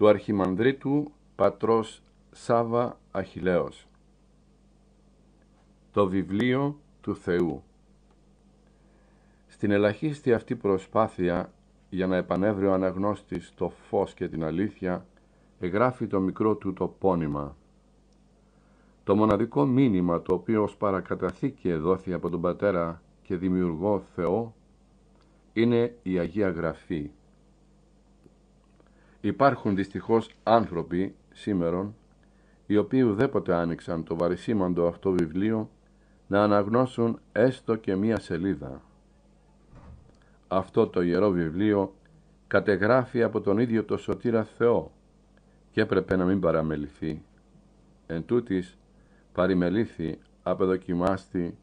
του Αρχιμανδρίτου Πατρός Σάβα Αχιλέος. Το βιβλίο του Θεού Στην ελαχίστη αυτή προσπάθεια για να επανέβρει ο αναγνώστης το φως και την αλήθεια εγγράφει το μικρό του το πόνημα. Το μοναδικό μήνυμα το οποίο ως παρακαταθήκη δόθη από τον Πατέρα και Δημιουργό Θεό είναι η Αγία Γραφή Υπάρχουν δυστυχώς άνθρωποι σήμερον οι οποίοι ουδέποτε άνοιξαν το βαρισίμαντο αυτό βιβλίο να αναγνώσουν έστω και μία σελίδα. Αυτό το Ιερό Βιβλίο κατεγράφει από τον ίδιο το Σωτήρα Θεό και έπρεπε να μην παραμεληθεί. Εν τούτης παρημελήθη, απεδοκιμάστη,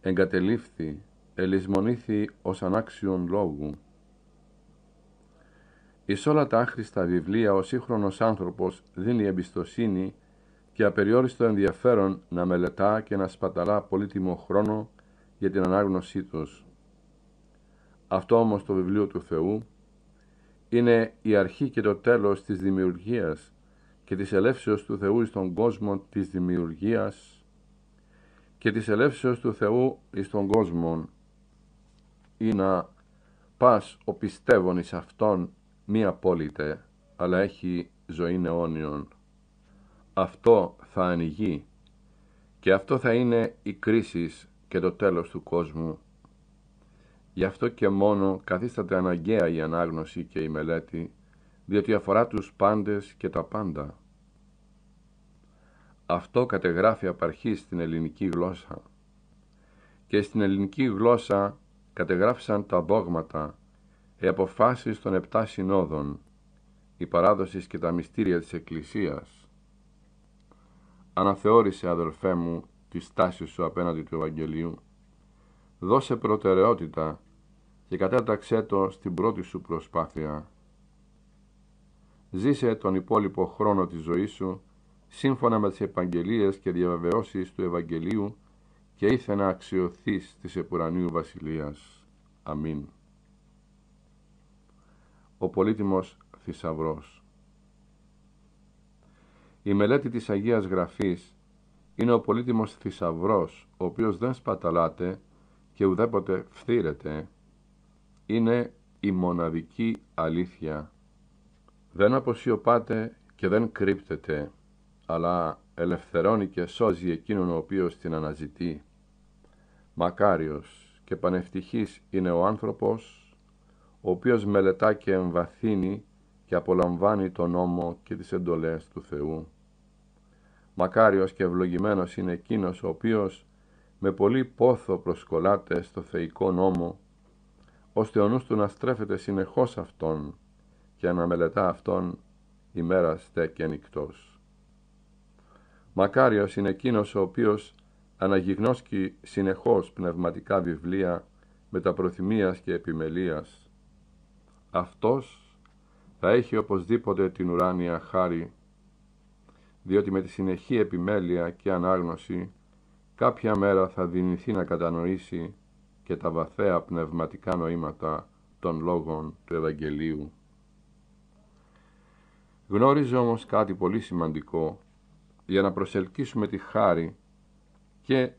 εγκατελήφθη, ελισμονήθη ως ανάξιον λόγου. Εις όλα τα άχρηστα βιβλία ο σύγχρονος άνθρωπος δίνει εμπιστοσύνη και απεριόριστο ενδιαφέρον να μελετά και να σπαταλά πολύτιμο χρόνο για την ανάγνωσή τους. Αυτό όμως το βιβλίο του Θεού είναι η αρχή και το τέλος της δημιουργίας και της ελεύσεως του Θεού στον κόσμο της δημιουργίας και της ελεύσεως του Θεού εις τον κόσμο ή να πας ο πιστεύων εις Αυτόν μη απόλυτε, αλλά έχει ζωή αιώνιων. Αυτό θα ανοιγεί και αυτό θα είναι η κρίσης και το τέλος του κόσμου. Γι' αυτό και μόνο καθίσταται αναγκαία η ανάγνωση και η μελέτη, διότι αφορά τους πάντες και τα πάντα. Αυτό κατεγράφει απαρχή στην ελληνική γλώσσα. Και στην ελληνική γλώσσα κατεγράφησαν τα δόγματα, οι αποφάσεις των επτά συνόδων, η παράδοση και τα μυστήρια της Εκκλησίας. Αναθεώρησε, αδελφέ μου, τη στάση σου απέναντι του Ευαγγελίου, δώσε προτεραιότητα και κατέταξέ το στην πρώτη σου προσπάθεια. Ζήσε τον υπόλοιπο χρόνο της ζωής σου, σύμφωνα με τις επαγγελίες και διαβεβαιώσεις του Ευαγγελίου και ήθε να αξιωθείς της επουρανίου βασιλείας. Αμήν ο πολύτιμος Θησαυρός. Η μελέτη της Αγίας Γραφής είναι ο πολύτιμος θησαυρός, ο οποίος δεν σπαταλάται και ουδέποτε φθήρεται, είναι η μοναδική αλήθεια. Δεν αποσιωπάται και δεν κρύπτεται, αλλά ελευθερώνει και σώζει εκείνον ο οποίος την αναζητεί. Μακάριος και πανευτυχής είναι ο άνθρωπος ο οποίος μελετά και εμβαθύνει και απολαμβάνει τον νόμο και τις εντολές του Θεού. Μακάριος και ευλογημένος είναι εκείνος ο οποίος με πολύ πόθο προσκολάται στο θεϊκό νόμο, ώστε ο νους του να στρέφεται συνεχώς αυτόν και να μελετά αυτόν ημέρα στέ και νυχτός. Μακάριος είναι εκείνος ο οποίος αναγυγνώσκει συνεχώς πνευματικά βιβλία με τα προθυμίας και επιμελίας, αυτός θα έχει οπωσδήποτε την ουράνια χάρη, διότι με τη συνεχή επιμέλεια και ανάγνωση κάποια μέρα θα δυνηθεί να κατανοήσει και τα βαθαία πνευματικά νοήματα των λόγων του Ευαγγελίου. Γνώριζε όμως κάτι πολύ σημαντικό για να προσελκύσουμε τη χάρη και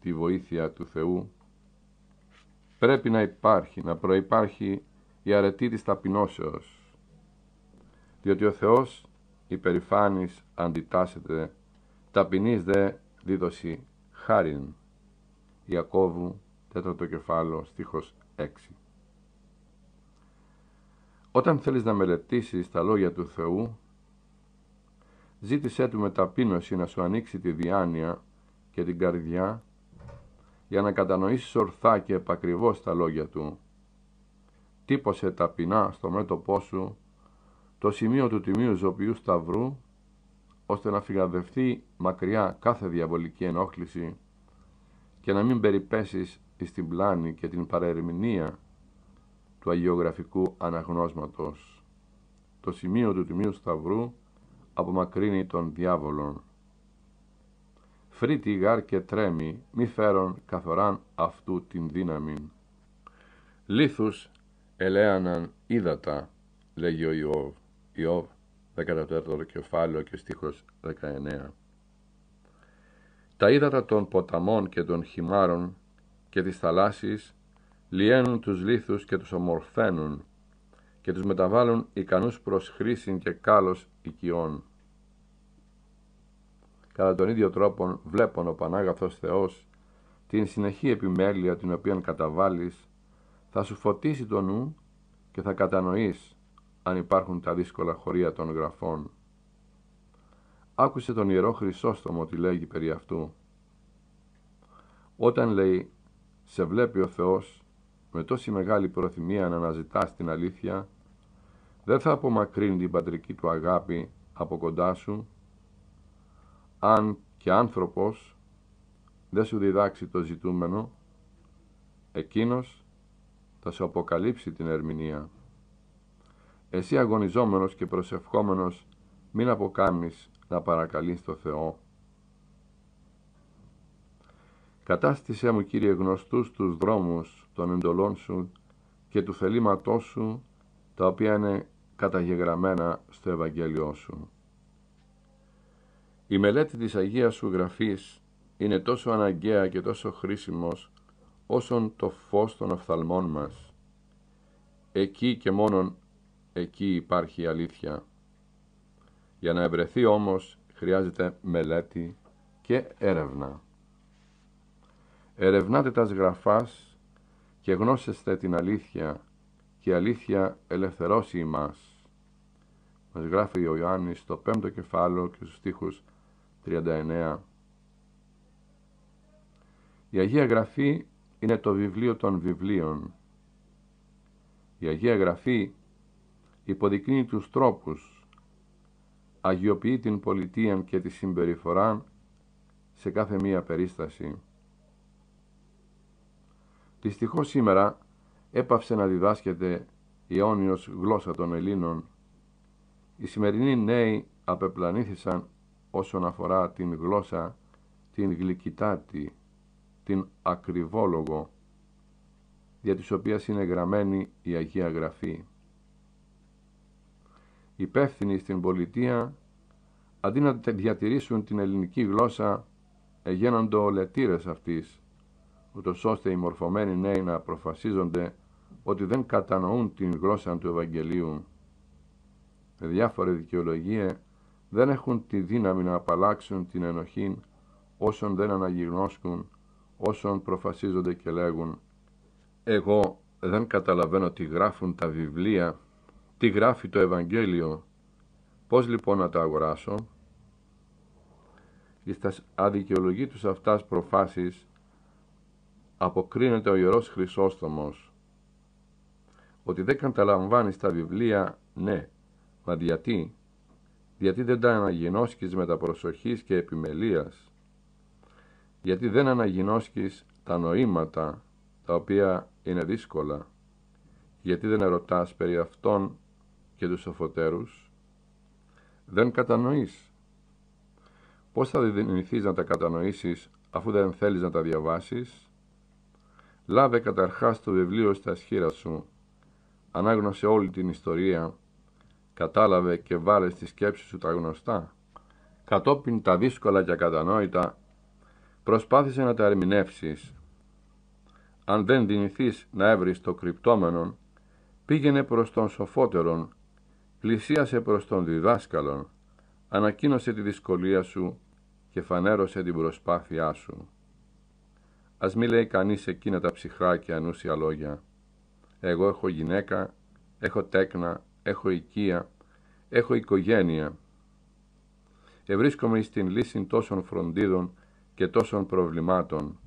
τη βοήθεια του Θεού πρέπει να υπάρχει, να προϋπάρχει η αρετή της ταπεινώσεως. Διότι ο Θεός υπερηφάνης αντιτάσσεται, ταπεινής δε δίδωση χάριν. Ιακώβου, τέταρτο κεφάλαιο, στίχος 6. Όταν θέλεις να μελετήσεις τα λόγια του Θεού, ζήτησέ Του με ταπείνωση να σου ανοίξει τη διάνοια και την καρδιά, για να κατανοήσεις ορθά και επακριβώς τα λόγια Του τύπωσε ταπεινά στο μέτωπό σου το σημείο του τιμίου ζωπιού σταυρού, ώστε να φυγαδευτεί μακριά κάθε διαβολική ενόχληση και να μην περιπέσεις εις την πλάνη και την παρερμηνία του αγιογραφικού αναγνώσματος. Το σημείο του Τιμίου Σταυρού απομακρύνει τον διάβολον. Φρύτη γάρ και τρέμει, μη φέρον καθοράν αυτού την δύναμη ελέαναν ύδατα, λέγει ο Ιώβ. Ιώβ, 14ο κεφάλαιο και στίχος 19. Τα ύδατα των ποταμών και των χυμάρων και της θαλάσσης λιένουν τους λίθους και τους ομορφαίνουν και τους μεταβάλλουν ικανούς προς χρήση και κάλος οικειών. Κατά τον ίδιο τρόπο βλέπουν ο Πανάγαθος Θεός την συνεχή επιμέλεια την οποία καταβάλεις θα σου φωτίσει το νου και θα κατανοείς αν υπάρχουν τα δύσκολα χωρία των γραφών. Άκουσε τον Ιερό Χρυσόστομο τι λέγει περί αυτού. Όταν λέει «Σε βλέπει ο Θεός με τόση μεγάλη προθυμία να αναζητάς την αλήθεια, δεν θα απομακρύνει την πατρική του αγάπη από κοντά σου, αν και άνθρωπος δεν σου διδάξει το ζητούμενο, εκείνος θα σου αποκαλύψει την ερμηνεία. Εσύ αγωνιζόμενος και προσευχόμενος, μην αποκάμεις να παρακαλείς το Θεό. Κατάστησέ μου, Κύριε, γνωστούς τους δρόμους των εντολών Σου και του θελήματός Σου, τα οποία είναι καταγεγραμμένα στο Ευαγγέλιό Σου. Η μελέτη της Αγίας Σου Γραφής είναι τόσο αναγκαία και τόσο χρήσιμος όσον το φως των οφθαλμών μας. Εκεί και μόνον εκεί υπάρχει η αλήθεια. Για να ευρεθεί όμως χρειάζεται μελέτη και έρευνα. Ερευνάτε τα γραφάς και γνώσεστε την αλήθεια και η αλήθεια ελευθερώσει ημάς. Μας γράφει ο Ιωάννης στο πέμπτο κεφάλαιο και στους στίχους 39. Η Αγία Γραφή είναι το βιβλίο των βιβλίων. Η Αγία Γραφή υποδεικνύει τους τρόπους, αγιοποιεί την πολιτεία και τη συμπεριφορά σε κάθε μία περίσταση. Δυστυχώς σήμερα έπαυσε να διδάσκεται η αιώνιος γλώσσα των Ελλήνων. Οι σημερινοί νέοι απεπλανήθησαν όσον αφορά την γλώσσα την γλυκητάτη την Ακριβόλογο, δια της οποίας είναι γραμμένη η Αγία Γραφή. Υπεύθυνοι στην πολιτεία, αντί να διατηρήσουν την ελληνική γλώσσα, εγένοντο ολετήρες αυτής, ούτως ώστε οι μορφωμένοι νέοι να προφασίζονται ότι δεν κατανοούν την γλώσσα του Ευαγγελίου. Με διάφορη δεν έχουν τη δύναμη να απαλλάξουν την ενοχή όσων δεν αναγυγνώσκουν όσων προφασίζονται και λέγουν «Εγώ δεν καταλαβαίνω τι γράφουν τα βιβλία, τι γράφει το Ευαγγέλιο, πώς λοιπόν να τα αγοράσω» στα αδικαιολογή τους αυτάς προφάσεις αποκρίνεται ο Ιερός Χρυσόστομος ότι δεν καταλαμβάνεις τα βιβλία, ναι, μα γιατί, γιατί δεν τα αναγεννώσκεις με τα προσοχής και επιμελίας γιατί δεν αναγνωσκείς τα νοήματα τα οποία είναι δύσκολα, γιατί δεν ερωτάς περί αυτών και τους σοφωτέρους δεν κατανοείς. Πώς θα διδυνηθείς να τα κατανοήσεις αφού δεν θέλεις να τα διαβάσεις. Λάβε καταρχάς το βιβλίο στα σχήρα σου, ανάγνωσε όλη την ιστορία, κατάλαβε και βάλε στη σκέψη σου τα γνωστά. Κατόπιν τα δύσκολα και ακατανόητα προσπάθησε να τα ερμηνεύσεις. Αν δεν δυνηθείς να έβρεις το κρυπτόμενον, πήγαινε προς τον σοφότερον, πλησίασε προς τον διδάσκαλον, ανακοίνωσε τη δυσκολία σου και φανέρωσε την προσπάθειά σου. Ας μη λέει κανείς εκείνα τα ψυχρά και ανούσια λόγια. Εγώ έχω γυναίκα, έχω τέκνα, έχω οικία, έχω οικογένεια. Ευρίσκομαι στην λύση τόσων φροντίδων και τόσων προβλημάτων.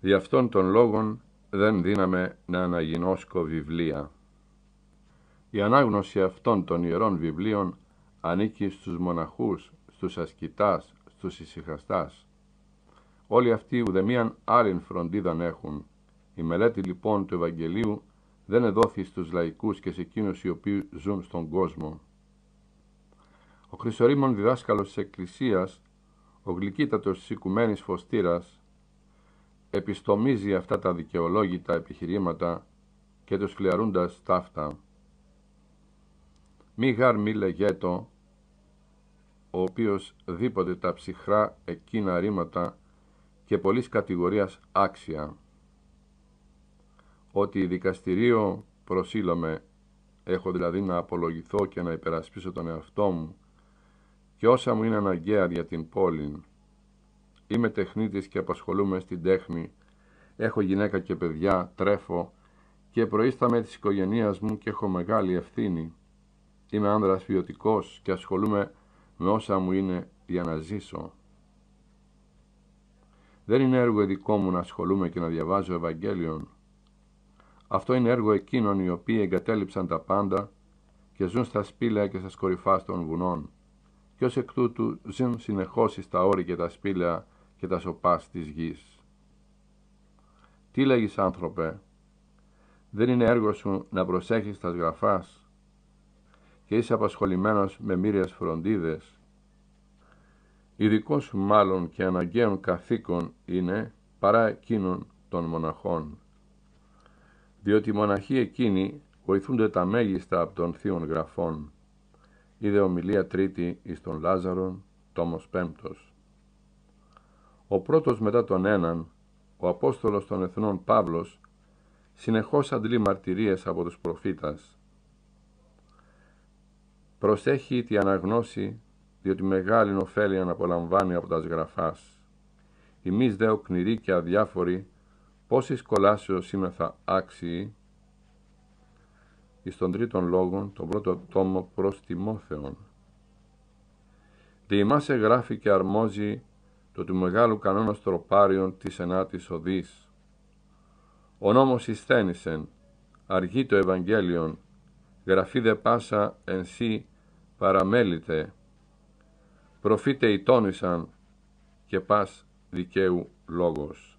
Δι' αυτών των λόγων δεν δίναμε να αναγινώσκω βιβλία. Η ανάγνωση αυτών των ιερών βιβλίων ανήκει στους μοναχούς, στους ασκητάς, στους ησυχαστάς. Όλοι αυτοί ουδεμίαν άλλην φροντίδαν έχουν. Η μελέτη λοιπόν του Ευαγγελίου δεν εδόθη στους λαϊκούς και σε εκείνους οι οποίοι ζουν στον κόσμο. Ο Χρυσορήμων διδάσκαλος της Εκκλησίας ο γλυκύτατος της οικουμένης φωστήρας επιστομίζει αυτά τα δικαιολόγητα επιχειρήματα και τους φλιαρούντας ταύτα. Μη γαρ μη λεγέτο, ο οποίος δίποτε τα ψυχρά εκείνα ρήματα και πολλής κατηγορίας άξια, ότι δικαστηρίο προσήλωμε, έχω δηλαδή να απολογηθώ και να υπερασπίσω τον εαυτό μου, και όσα μου είναι αναγκαία για την πόλη. Είμαι τεχνίτης και απασχολούμαι στην τέχνη. Έχω γυναίκα και παιδιά, τρέφω και προείσταμαι της οικογένειας μου και έχω μεγάλη ευθύνη. Είμαι άνδρας ποιοτικός και ασχολούμαι με όσα μου είναι για να ζήσω. Δεν είναι έργο δικό μου να ασχολούμαι και να διαβάζω Ευαγγέλιον. Αυτό είναι έργο εκείνων οι οποίοι εγκατέλειψαν τα πάντα και ζουν στα σπήλαια και στα σκορυφά των βουνών και ως εκ τούτου ζουν συνεχώς εις τα όρη και τα σπήλαια και τα σοπάς της γης. Τι λέγεις άνθρωπε, δεν είναι έργο σου να προσέχεις τα γραφάς και είσαι απασχολημένος με μύριες φροντίδες. Ειδικό σου μάλλον και αναγκαίων καθήκον είναι παρά εκείνων των μοναχών. Διότι οι μοναχοί εκείνοι βοηθούνται τα μέγιστα από των θείων γραφών. Είδε ομιλία τρίτη εις τον Λάζαρον, τόμος πέμπτος. Ο πρώτος μετά τον έναν, ο Απόστολος των Εθνών Παύλος, συνεχώς αντλεί μαρτυρίες από τους προφήτας. Προσέχει τη αναγνώση, διότι μεγάλη ωφέλεια να απολαμβάνει από τα σγραφάς. Εμείς δε οκνηροί και αδιάφοροι, πόσοι κολάσεως είμεθα άξιοι, εις τον τρίτον λόγον, τον πρώτο τόμο προς Τιμόθεον. εμάς γράφει και αρμόζει το του μεγάλου κανόνας τροπάριον της ενάτης οδής. Ο νόμος εισθένησεν, αργεί το Ευαγγέλιον, γραφεί δε πάσα εν σύ παραμέλητε, προφήτε τόνισαν και πας δικαίου λόγος.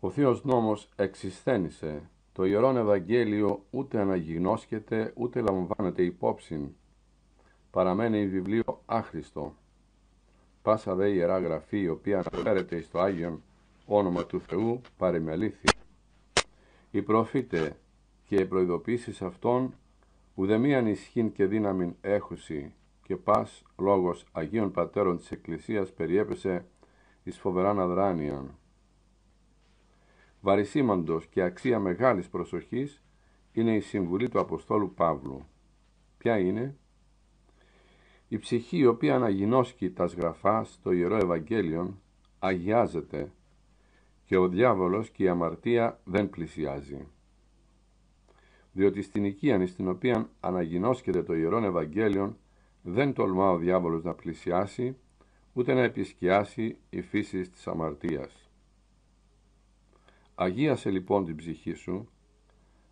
Ο Θείος νόμος εξισθένησε το Ιερόν Ευαγγέλιο ούτε αναγυγνώσκεται ούτε λαμβάνεται υπόψη. Παραμένει βιβλίο άχρηστο. Πάσα δε Ιερά Γραφή η οποία αναφέρεται στο Άγιον όνομα του Θεού παρεμελήθη. Οι προφήτε και οι προειδοποίησεις αυτών ουδεμίαν ισχύν και δύναμην έχουσι και πας λόγος Αγίων Πατέρων της Εκκλησίας περιέπεσε εις φοβεράν Βαρισίμαντος και αξία μεγάλης προσοχής είναι η συμβουλή του Αποστόλου Παύλου. Ποια είναι? Η ψυχή η οποία αναγινώσκει τα σγραφά στο Ιερό Ευαγγέλιο αγιάζεται και ο διάβολος και η αμαρτία δεν πλησιάζει. Διότι στην οικία στην οποία αναγινώσκεται το Ιερό Ευαγγέλιο δεν τολμά ο διάβολος να πλησιάσει ούτε να επισκιάσει η φύση της αμαρτίας. Αγίασε λοιπόν την ψυχή σου,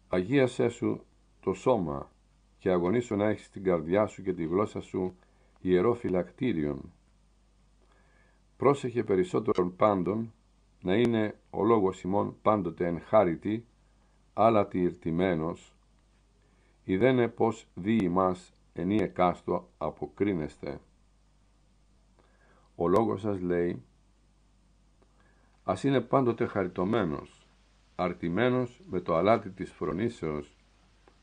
αγίασέ σου το σώμα και αγωνίσου να έχεις την καρδιά σου και τη γλώσσα σου ιερό φυλακτήριον. Πρόσεχε περισσότερον πάντων να είναι ο λόγος ημών πάντοτε ενχάρητη, αλλά οι ιδένε πως δι μας ενίε κάστο αποκρίνεστε. Ο λόγος σας λέει ας είναι πάντοτε χαριτωμένος, αρτημένος με το αλάτι της φρονήσεως,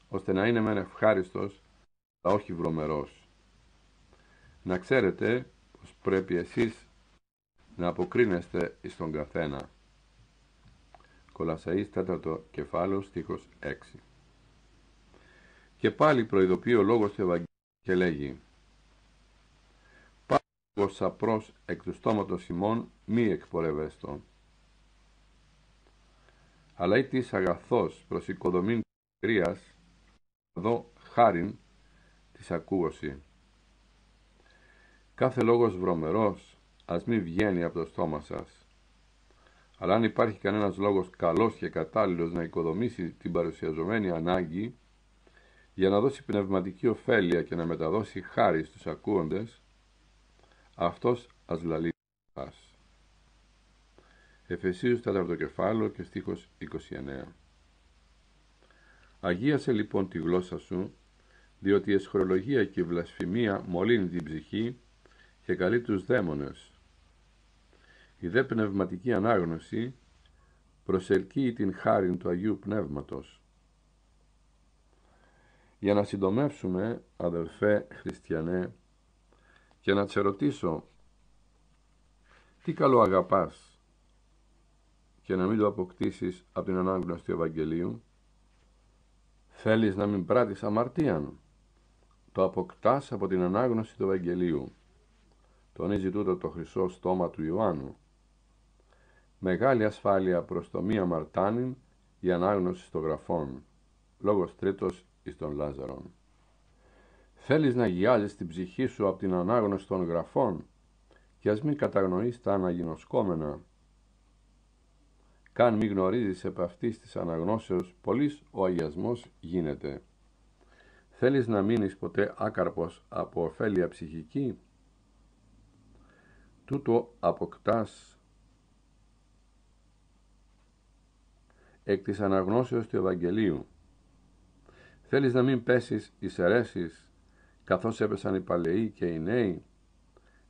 ώστε να είναι μεν ευχάριστος, αλλά όχι βρωμερός. Να ξέρετε πως πρέπει εσείς να αποκρίνεστε εις τον καθένα. Κολασαΐς 4 κεφάλαιο στίχος 6 Και πάλι προειδοποιεί ο λόγος του Ευαγγελίου και λέγει «Πάλι ο σαπρός εκ του στόματος ημών μη εκπορευέστον αλλά ή της αγαθός προς οικοδομήν κρίας, εδώ χάριν της ακούωση. Κάθε λόγος βρωμερός, ας μη βγαίνει από το στόμα σας. Αλλά αν υπάρχει κανένας λόγος καλός και κατάλληλος να οικοδομήσει την παρουσιαζομένη ανάγκη, για να δώσει πνευματική ωφέλεια και να μεταδώσει χάρη στους ακούοντες, αυτός ας λαλεί Εφεσίους τέταρτο κεφάλαιο και στίχος 29. Αγίασε λοιπόν τη γλώσσα σου, διότι η εσχρολογία και η βλασφημία μολύνει την ψυχή και καλεί τους δαίμονες. Η δε πνευματική ανάγνωση προσελκύει την χάρη του Αγίου Πνεύματος. Για να συντομεύσουμε, αδελφέ χριστιανέ, και να σε ρωτήσω, τι καλό αγαπάς, και να μην το αποκτήσεις από την ανάγνωση του Ευαγγελίου. Θέλεις να μην πράττεις αμαρτίαν. Το αποκτάς από την ανάγνωση του Ευαγγελίου. Τονίζει τούτο το χρυσό στόμα του Ιωάννου. Μεγάλη ασφάλεια προς το μία μαρτάνιν η ανάγνωση των γραφών. Λόγος τρίτος εις τον Λάζαρον. Θέλεις να γυάζεις την ψυχή σου από την ανάγνωση των γραφών και ας μην καταγνοείς τα Καν μη γνωρίζεις επ' αυτής της αναγνώσεως, πολλής ο αγιασμός γίνεται. Θέλεις να μείνεις ποτέ άκαρπος από ωφέλεια ψυχική. Τούτο αποκτάς εκ της αναγνώσεως του Ευαγγελίου. Θέλεις να μην πέσεις εις αιρέσεις, καθώς έπεσαν οι παλαιοί και οι νέοι,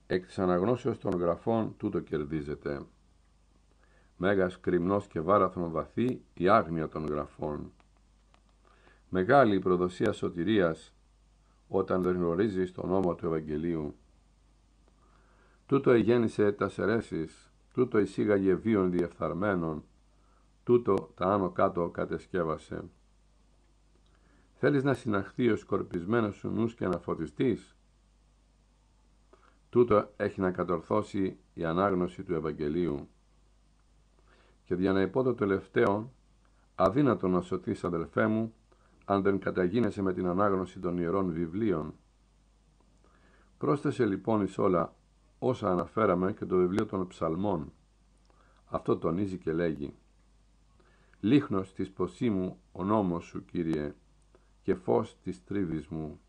εκ της αναγνώσεως των γραφών τούτο κερδίζεται μέγας κρυμνός και βάραθρον βαθύ, η άγνοια των γραφών. Μεγάλη η προδοσία σωτηρίας, όταν δεν γνωρίζει τον νόμο του Ευαγγελίου. Τούτο εγέννησε τα σερέσεις, τούτο εισήγαγε βίων διεφθαρμένων, τούτο τα άνω κάτω κατεσκεύασε. Θέλεις να συναχθεί ο σκορπισμένος σου νους και να φωτιστείς. Τούτο έχει να κατορθώσει η ανάγνωση του Ευαγγελίου και δια να υπό το τελευταίο, αδύνατο να σωθείς αδελφέ μου, αν δεν καταγίνεσαι με την ανάγνωση των Ιερών Βιβλίων. Πρόσθεσε λοιπόν εις όλα όσα αναφέραμε και το βιβλίο των ψαλμών. Αυτό τονίζει και λέγει «Λίχνος της ποσή μου ο νόμος σου, Κύριε, και φως της τρίβης μου».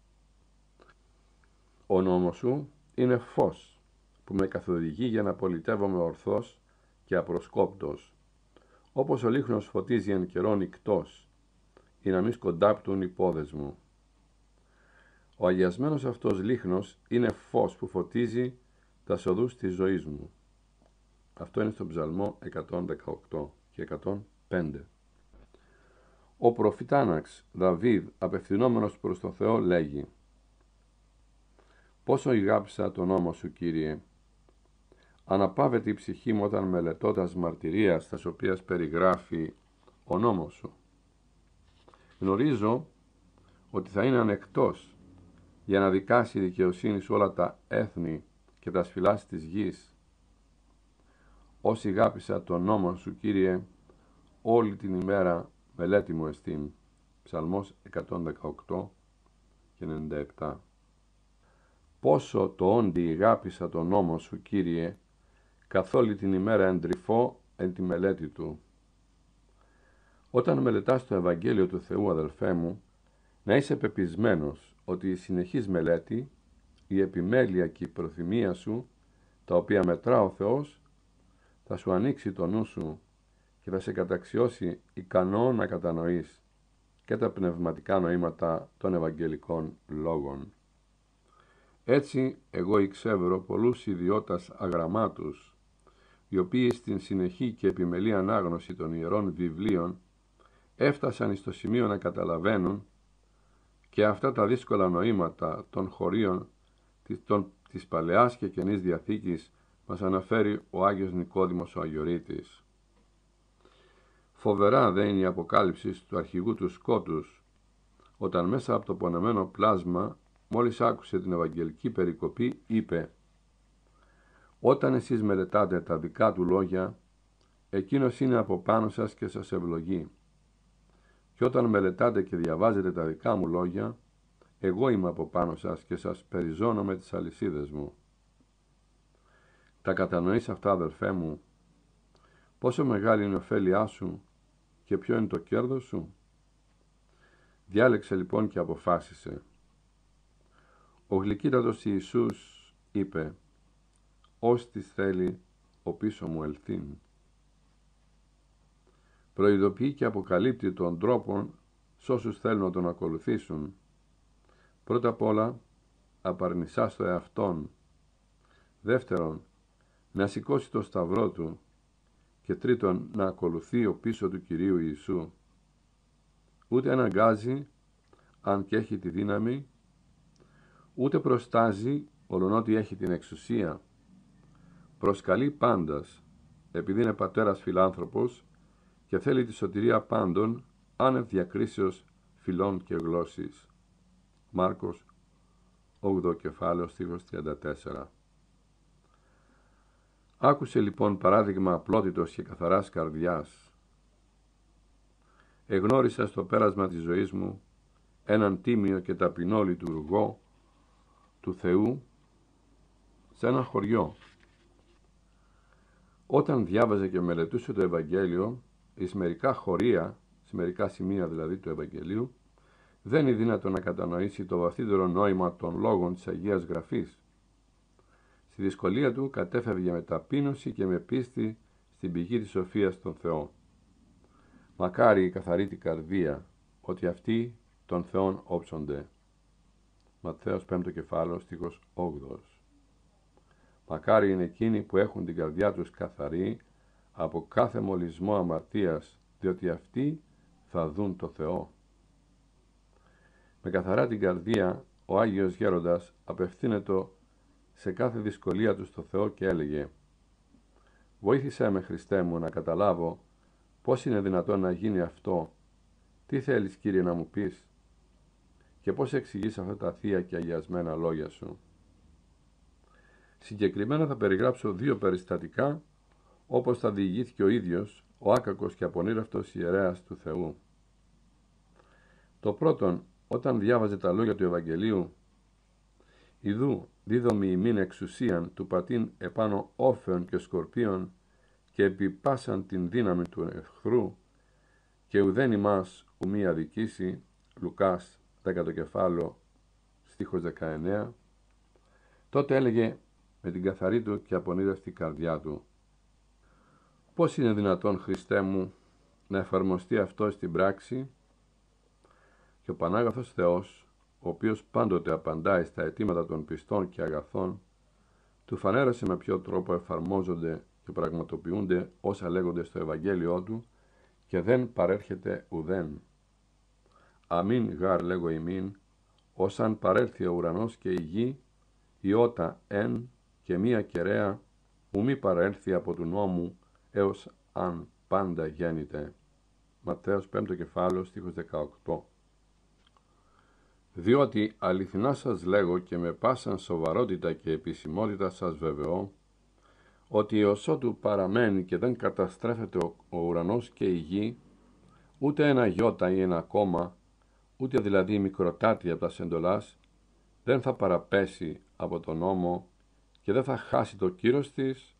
Ο νόμος σου είναι φως που με καθοδηγεί για να πολιτεύομαι ορθώς και απροσκόπτος. Όπως ο λίχνος φωτίζει εν καιρόν νυχτό, ή να μην σκοντάπτουν μου. Ο αγιασμένος αυτός λίχνος είναι φως που φωτίζει τα σοδούς της ζωής μου. Αυτό είναι στον ψαλμό 118 και 105. Ο προφητάναξ Δαβίδ απευθυνόμενος προς τον Θεό λέγει «Πόσο ηγάψα τον νόμο σου Κύριε Αναπάβεται η ψυχή μου όταν μελετώ μαρτυρίας, μαρτυρία τα οποία περιγράφει ο νόμος σου. Γνωρίζω ότι θα είναι ανεκτός για να δικάσει η δικαιοσύνη σου όλα τα έθνη και τα σφυλάς της γης. Όσοι γάπησα τον νόμο σου, Κύριε, όλη την ημέρα μελέτη μου εστίν. Ψαλμός 118 και 97 Πόσο το όντι γάπησα τον νόμο σου, Κύριε, καθ' όλη την ημέρα εντρυφώ εν τη μελέτη του. Όταν μελετάς το Ευαγγέλιο του Θεού, αδελφέ μου, να είσαι πεπισμένος ότι η συνεχής μελέτη, η επιμέλεια και η προθυμία σου, τα οποία μετρά ο Θεός, θα σου ανοίξει το νου σου και θα σε καταξιώσει ικανό να κατανοείς και τα πνευματικά νοήματα των Ευαγγελικών λόγων. Έτσι εγώ εξεύρω πολλούς ιδιώτας αγραμμάτους οι οποίοι στην συνεχή και επιμελή ανάγνωση των Ιερών Βιβλίων έφτασαν στο σημείο να καταλαβαίνουν και αυτά τα δύσκολα νοήματα των χωρίων της Παλαιάς και Καινής Διαθήκης μας αναφέρει ο Άγιος Νικόδημος ο Αγιορείτης. Φοβερά δεν είναι η αποκάλυψη του αρχηγού του Σκότους, όταν μέσα από το πονεμένο πλάσμα, μόλις άκουσε την Ευαγγελική περικοπή, είπε όταν εσείς μελετάτε τα δικά του λόγια, εκείνος είναι από πάνω σας και σας ευλογεί. Και όταν μελετάτε και διαβάζετε τα δικά μου λόγια, εγώ είμαι από πάνω σας και σας περιζώνω με τις αλυσίδες μου. Τα κατανοείς αυτά αδερφέ μου, πόσο μεγάλη είναι η ωφέλειά σου και ποιο είναι το κέρδος σου. Διάλεξε λοιπόν και αποφάσισε. Ο γλυκύτατος Ιησούς είπε ως θέλει ο πίσω μου ελθύν. Προειδοποιεί και αποκαλύπτει τον τρόπο σ' όσους θέλουν να τον ακολουθήσουν. Πρώτα απ' όλα, απαρνησά στο εαυτόν. Δεύτερον, να σηκώσει το σταυρό του. Και τρίτον, να ακολουθεί ο πίσω του Κυρίου Ιησού. Ούτε αναγκάζει, αν και έχει τη δύναμη, ούτε προστάζει, ολονότι έχει την εξουσία προσκαλεί πάντας, επειδή είναι πατέρας φιλάνθρωπος και θέλει τη σωτηρία πάντων, άνευ διακρίσεως φιλών και γλώσσης. Μάρκος 8 κεφάλαιο στίχος 34 Άκουσε λοιπόν παράδειγμα απλότητος και καθαράς καρδιάς. Εγνώρισα στο πέρασμα της ζωής μου έναν τίμιο και ταπεινό λειτουργό του Θεού σε ένα χωριό όταν διάβαζε και μελετούσε το Ευαγγέλιο, εις μερικά χωρία, σε μερικά σημεία δηλαδή του Ευαγγελίου, δεν είναι δυνατό να κατανοήσει το βαθύτερο νόημα των λόγων της Αγίας Γραφής. Στη δυσκολία του κατέφευγε με ταπείνωση και με πίστη στην πηγή της σοφίας των Θεών. Μακάρι η καθαρή καρδία, ότι αυτοί των Θεών όψονται. Ματθαίος 5 κεφάλαιο, στίχος 8. Μακάρι είναι εκείνοι που έχουν την καρδιά τους καθαρή από κάθε μολυσμό αμαρτίας, διότι αυτοί θα δουν το Θεό. Με καθαρά την καρδία, ο Άγιος Γέροντας απευθύνεται σε κάθε δυσκολία του στο Θεό και έλεγε «Βοήθησέ με, Χριστέ μου, να καταλάβω πώς είναι δυνατόν να γίνει αυτό, τι θέλεις Κύριε να μου πεις» και πώς εξηγείς αυτά τα θεία και αγιασμένα λόγια σου. Συγκεκριμένα θα περιγράψω δύο περιστατικά όπως θα διηγήθηκε ο ίδιος, ο άκακος και απονήρευτος ιερέας του Θεού. Το πρώτον, όταν διάβαζε τα λόγια του Ευαγγελίου, «Ιδού δίδομη ημίν εξουσίαν του πατήν επάνω όφεων και σκορπίων και επιπάσαν την δύναμη του εχθρού και ουδέν ημάς μία αδικήσει» Λουκάς 10 κεφάλαιο στίχος 19 τότε έλεγε με την καθαρή του και απονείδευτη καρδιά του. Πώς είναι δυνατόν, Χριστέ μου, να εφαρμοστεί αυτό στην πράξη και ο Πανάγαθος Θεός, ο οποίος πάντοτε απαντάει στα αιτήματα των πιστών και αγαθών, του φανέρασε με ποιο τρόπο εφαρμόζονται και πραγματοποιούνται όσα λέγονται στο Ευαγγέλιό του και δεν παρέρχεται ουδέν. Αμήν γάρ λέγω ημίν, όσαν αν ο ουρανός και η γη, ιώτα εν και μία κεραία που μη παρέλθει από του νόμου έως αν πάντα γέννηται. Ματθαίος 5 κεφάλαιο στίχος 18 Διότι αληθινά σας λέγω και με πάσαν σοβαρότητα και επισημότητα σας βεβαιώ ότι όσο του παραμένει και δεν καταστρέφεται ο ουρανός και η γη ούτε ένα γιώτα ή ένα κόμμα ούτε δηλαδή μικροτάτη από τα σεντολάς δεν θα παραπέσει από τον νόμο και δεν θα χάσει το κύρος της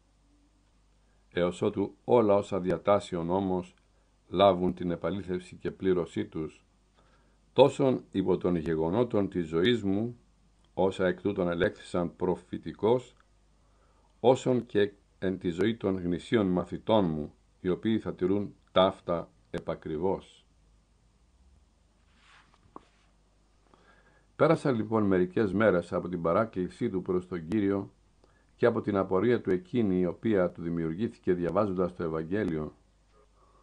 έως ότου όλα όσα διατάσσει ο νόμος λάβουν την επαλήθευση και πλήρωσή τους τόσον υπό των γεγονότων της ζωής μου όσα εκ τούτων ελέγχθησαν προφητικός όσον και εν τη ζωή των γνησίων μαθητών μου οι οποίοι θα τηρούν ταύτα επακριβώς. Πέρασα λοιπόν μερικές μέρες από την παράκλησή του προς τον Κύριο και από την απορία του εκείνη η οποία του δημιουργήθηκε διαβάζοντας το Ευαγγέλιο.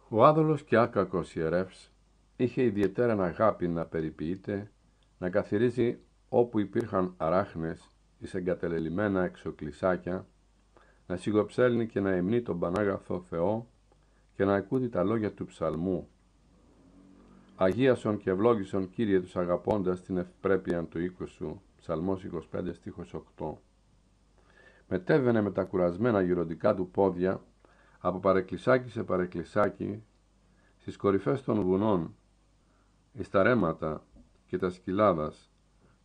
Ο άδολος και άκακος ιερεύς είχε ιδιαίτερα αγάπη να περιποιείται, να καθυρίζει όπου υπήρχαν αράχνες εις εγκατελελειμμένα εξοκλισάκια να σιγοψέλνει και να εμνεί τον Πανάγαθο Θεό και να ακούει τα λόγια του ψαλμού. Αγίασον και ευλόγησον Κύριε τους αγαπώντας την ευπρέπεια του οίκου σου. Ψαλμός 25 στίχος 8 μετέβαινε με τα κουρασμένα γυρωτικά του πόδια από παρεκκλησάκι σε παρεκκλησάκι στις κορυφές των βουνών, στα ρέματα και τα σκυλάδας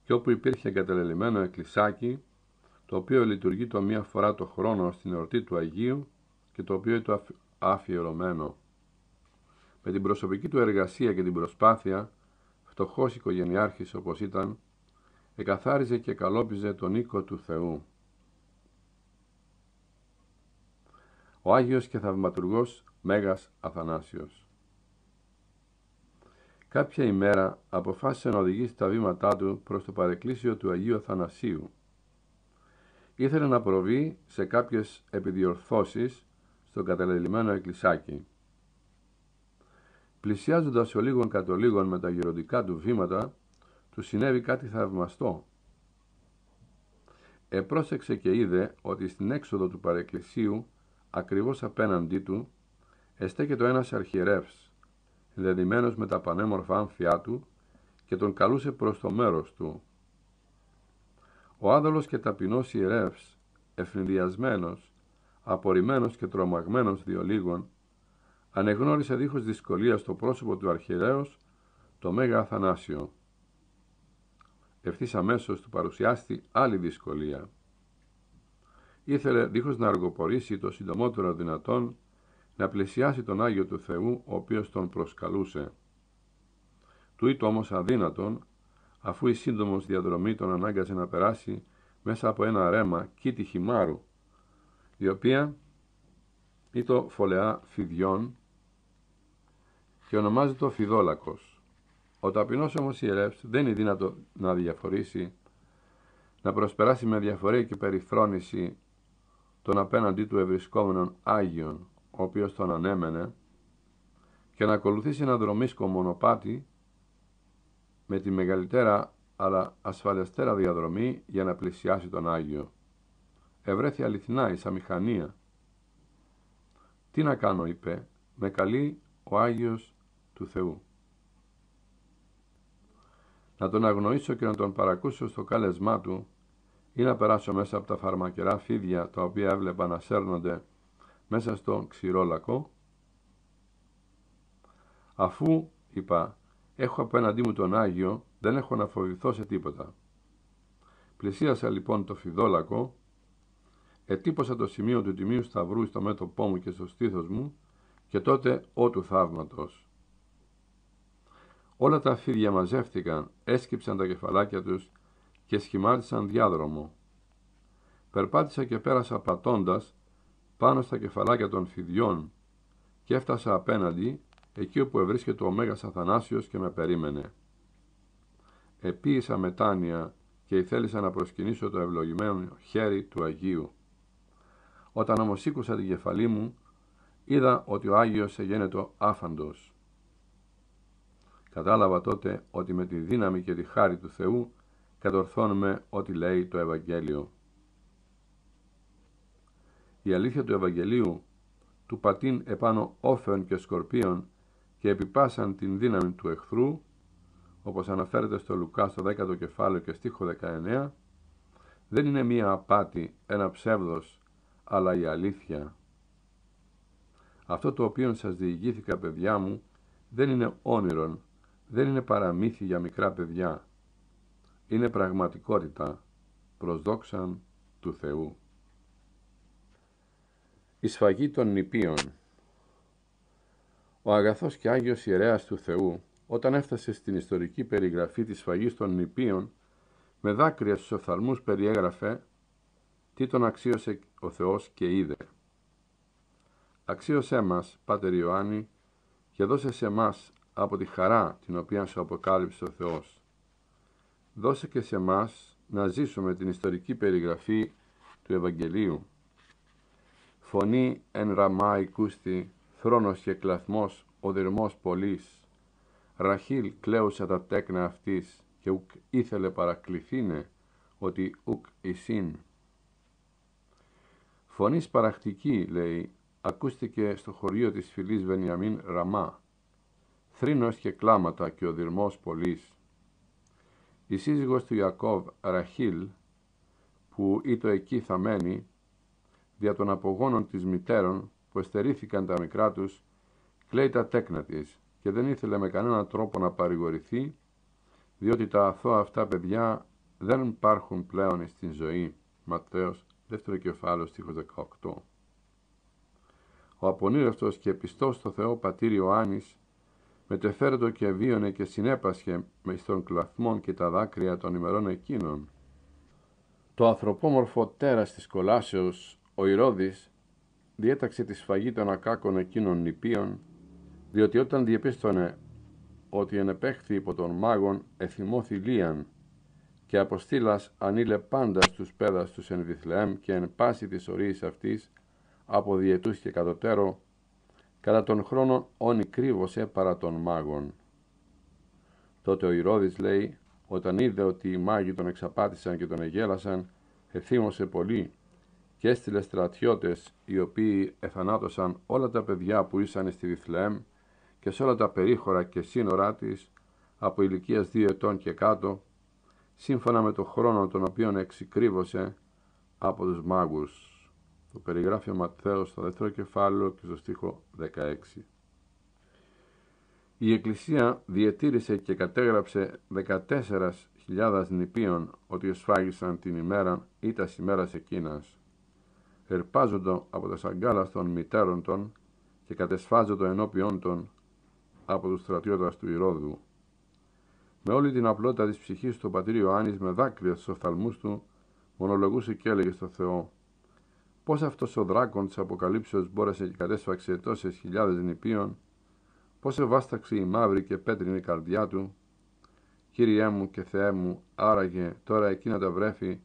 και όπου υπήρχε εγκατελελειμμένο εκκλησάκι το οποίο λειτουργεί το μία φορά το χρόνο στην εορτή του Αγίου και το οποίο είναι αφιερωμένο. Με την προσωπική του εργασία και την προσπάθεια, φτωχός οικογενειάρχης όπως ήταν, εκαθάριζε και καλόπιζε τον οίκο του Θεού. ο Άγιος και Θαυματουργός Μέγας Αθανάσιος. Κάποια ημέρα αποφάσισε να οδηγήσει τα βήματά του προς το παρεκκλήσιο του Αγίου Αθανασίου. Ήθελε να προβεί σε κάποιες επιδιορθώσεις στο καταλελειμμένο εκκλησάκι. Πλησιάζοντας ο λίγων κατολίγων με τα γεροντικά του βήματα, του συνέβη κάτι θαυμαστό. Επρόσεξε και είδε ότι στην έξοδο του παρεκκλησίου ακριβώς απέναντί του το ένας αρχιερεύς, ενδεδειμένος με τα πανέμορφα άμφια του και τον καλούσε προς το μέρος του. Ο άδελος και ταπεινός ιερεύς, ευνηδιασμένος, απορριμμένος και τρομαγμένος διολίγων, ανεγνώρισε δίχως δυσκολία στο πρόσωπο του αρχιερέως το Μέγα Αθανάσιο. Ευθύς αμέσως του παρουσιάστη άλλη δυσκολία ήθελε δίχως να αργοπορήσει το συντομότερο δυνατόν να πλησιάσει τον Άγιο του Θεού, ο οποίος τον προσκαλούσε. Του ήταν όμως αδύνατον, αφού η σύντομος διαδρομή τον ανάγκαζε να περάσει μέσα από ένα ρέμα κήτη χυμάρου, η οποία ήταν φωλεά φιδιών και ονομάζεται φιδόλακος. Ο ταπεινός όμως ιερεύς δεν είναι δυνατό να διαφορήσει, να προσπεράσει με διαφορέ και περιφρόνηση τον απέναντί του ευρισκόμενον Άγιον, ο οποίος τον ανέμενε, και να ακολουθήσει ένα δρομίσκο μονοπάτι με τη μεγαλύτερα αλλά ασφαλεστέρα διαδρομή για να πλησιάσει τον Άγιο. Ευρέθη αληθινά η μηχανία «Τι να κάνω» είπε, «με καλεί ο Άγιος του Θεού». Να τον αγνοήσω και να τον παρακούσω στο κάλεσμά του ή να περάσω μέσα από τα φαρμακερά φίδια τα οποία έβλεπα να σέρνονται μέσα στο ξυρόλακο, Αφού, είπα, έχω απέναντί μου τον Άγιο, δεν έχω να φοβηθώ σε τίποτα. Πλησίασα λοιπόν το φιδόλακο, ετύπωσα το σημείο του Τιμίου Σταυρού στο μέτωπό μου και στο στήθος μου και τότε ό του θαύματος. Όλα τα φίδια μαζεύτηκαν, έσκυψαν τα κεφαλάκια τους και σχημάτισαν διάδρομο. Περπάτησα και πέρασα πατώντας πάνω στα κεφαλάκια των φιδιών και έφτασα απέναντι εκεί όπου ευρίσκεται ο Μέγας Αθανάσιος και με περίμενε. Επίησα μετάνοια και θέλησα να προσκυνήσω το ευλογημένο χέρι του Αγίου. Όταν όμως σήκωσα την κεφαλή μου, είδα ότι ο Άγιος εγένετο άφαντος. Κατάλαβα τότε ότι με τη δύναμη και τη χάρη του Θεού κατορθώνουμε ό,τι λέει το Ευαγγέλιο. Η αλήθεια του Ευαγγελίου του πατήν επάνω όφεων και σκορπίων και επιπάσαν την δύναμη του εχθρού, όπως αναφέρεται στο Λουκά στο 10ο κεφάλαιο και στίχο 19, δεν είναι μία απάτη, ένα ψεύδος, αλλά η αλήθεια. Αυτό το οποίο σας διηγήθηκα, παιδιά μου, δεν είναι όνειρον, δεν είναι παραμύθι για μικρά παιδιά είναι πραγματικότητα προς του Θεού. Η σφαγή των νηπίων Ο αγαθός και Άγιος ιερέας του Θεού, όταν έφτασε στην ιστορική περιγραφή της σφαγής των νηπίων, με δάκρυα στους οφθαλμούς περιέγραφε τι τον αξίωσε ο Θεός και είδε. Αξίωσέ μας, Πάτερ Ιωάννη, και δώσε σε μας από τη χαρά την οποία σου αποκάλυψε ο Θεός δώσε και σε μας να ζήσουμε την ιστορική περιγραφή του Ευαγγελίου. Φωνή εν ραμά οικούστη, θρόνος και κλαθμός, οδυρμός πολλής. Ραχίλ κλαίουσα τα τέκνα αυτής και ουκ ήθελε παρακληθήνε, ότι ουκ εισήν. Φωνής παρακτική, λέει, ακούστηκε στο χωρίο της φυλής Βενιαμίν Ραμά. Θρήνος και κλάματα και οδυρμός πολλής η σύζυγος του Ιακώβ, Ραχίλ, που ήτο εκεί θα μένει, δια των απογόνων της μητέρων που εστερήθηκαν τα μικρά τους, κλαίει τα τέκνα της και δεν ήθελε με κανένα τρόπο να παρηγορηθεί, διότι τα αθώα αυτά παιδιά δεν υπάρχουν πλέον στην ζωή. Ματθαίος, δεύτερο κεφάλαιο, στίχος 18. Ο απονήρευτος και πιστός στο Θεό πατήρ Ιωάννης μετεφέρετο και βίωνε και συνέπασχε με στον κλαθμόν και τα δάκρυα των ημερών εκείνων. Το ανθρωπόμορφο τέρας της κολάσεως, ο Ηρώδης, διέταξε τη σφαγή των ακάκων εκείνων νηπίων, διότι όταν διεπίστωνε ότι ενεπέχθη υπό τον μάγων εθιμώθη λίαν και αποστήλας ανήλε πάντα στους πέδας τους εν και εν πάση της ορίης αυτής από διετούς και κατωτέρω Κατά τον χρόνο όνει κρύβωσε παρά των μάγων. Τότε ο Ηρώδης λέει, όταν είδε ότι οι μάγοι τον εξαπάτησαν και τον εγέλασαν, εθύμωσε πολύ και έστειλε στρατιώτες οι οποίοι εθανάτωσαν όλα τα παιδιά που ήσαν στη Βιθλεέμ και σε όλα τα περίχωρα και σύνορά της από ηλικίας δύο ετών και κάτω, σύμφωνα με τον χρόνο τον οποίο εξικρύβωσε από τους μάγους. Το περιγράφει ο Ματθαίος στο δεύτερο κεφάλαιο και στο στίχο 16. Η Εκκλησία διατήρησε και κατέγραψε 14.000 νηπίων ότι εσφάγησαν την ημέρα ή τα σημέρας εκείνας. Ερπάζοντο από τα σαγκάλα των μητέρων των και κατεσφάζοντο ενώπιόν των από τους στρατιώτες του Ηρώδου. Με όλη την απλότητα της ψυχής του ο πατήρ με δάκρυα στους οφθαλμούς του μονολογούσε και έλεγε στο Θεό Πώς αυτός ο δράκον της αποκαλύψεως μπόρεσε και κατέσφαξε τόσες χιλιάδες νηπίων, πώς ευάσταξε η μαύρη και πέτρινη καρδιά του, Κύριέ μου και Θεέ μου, άραγε τώρα εκείνα τα βρέφη,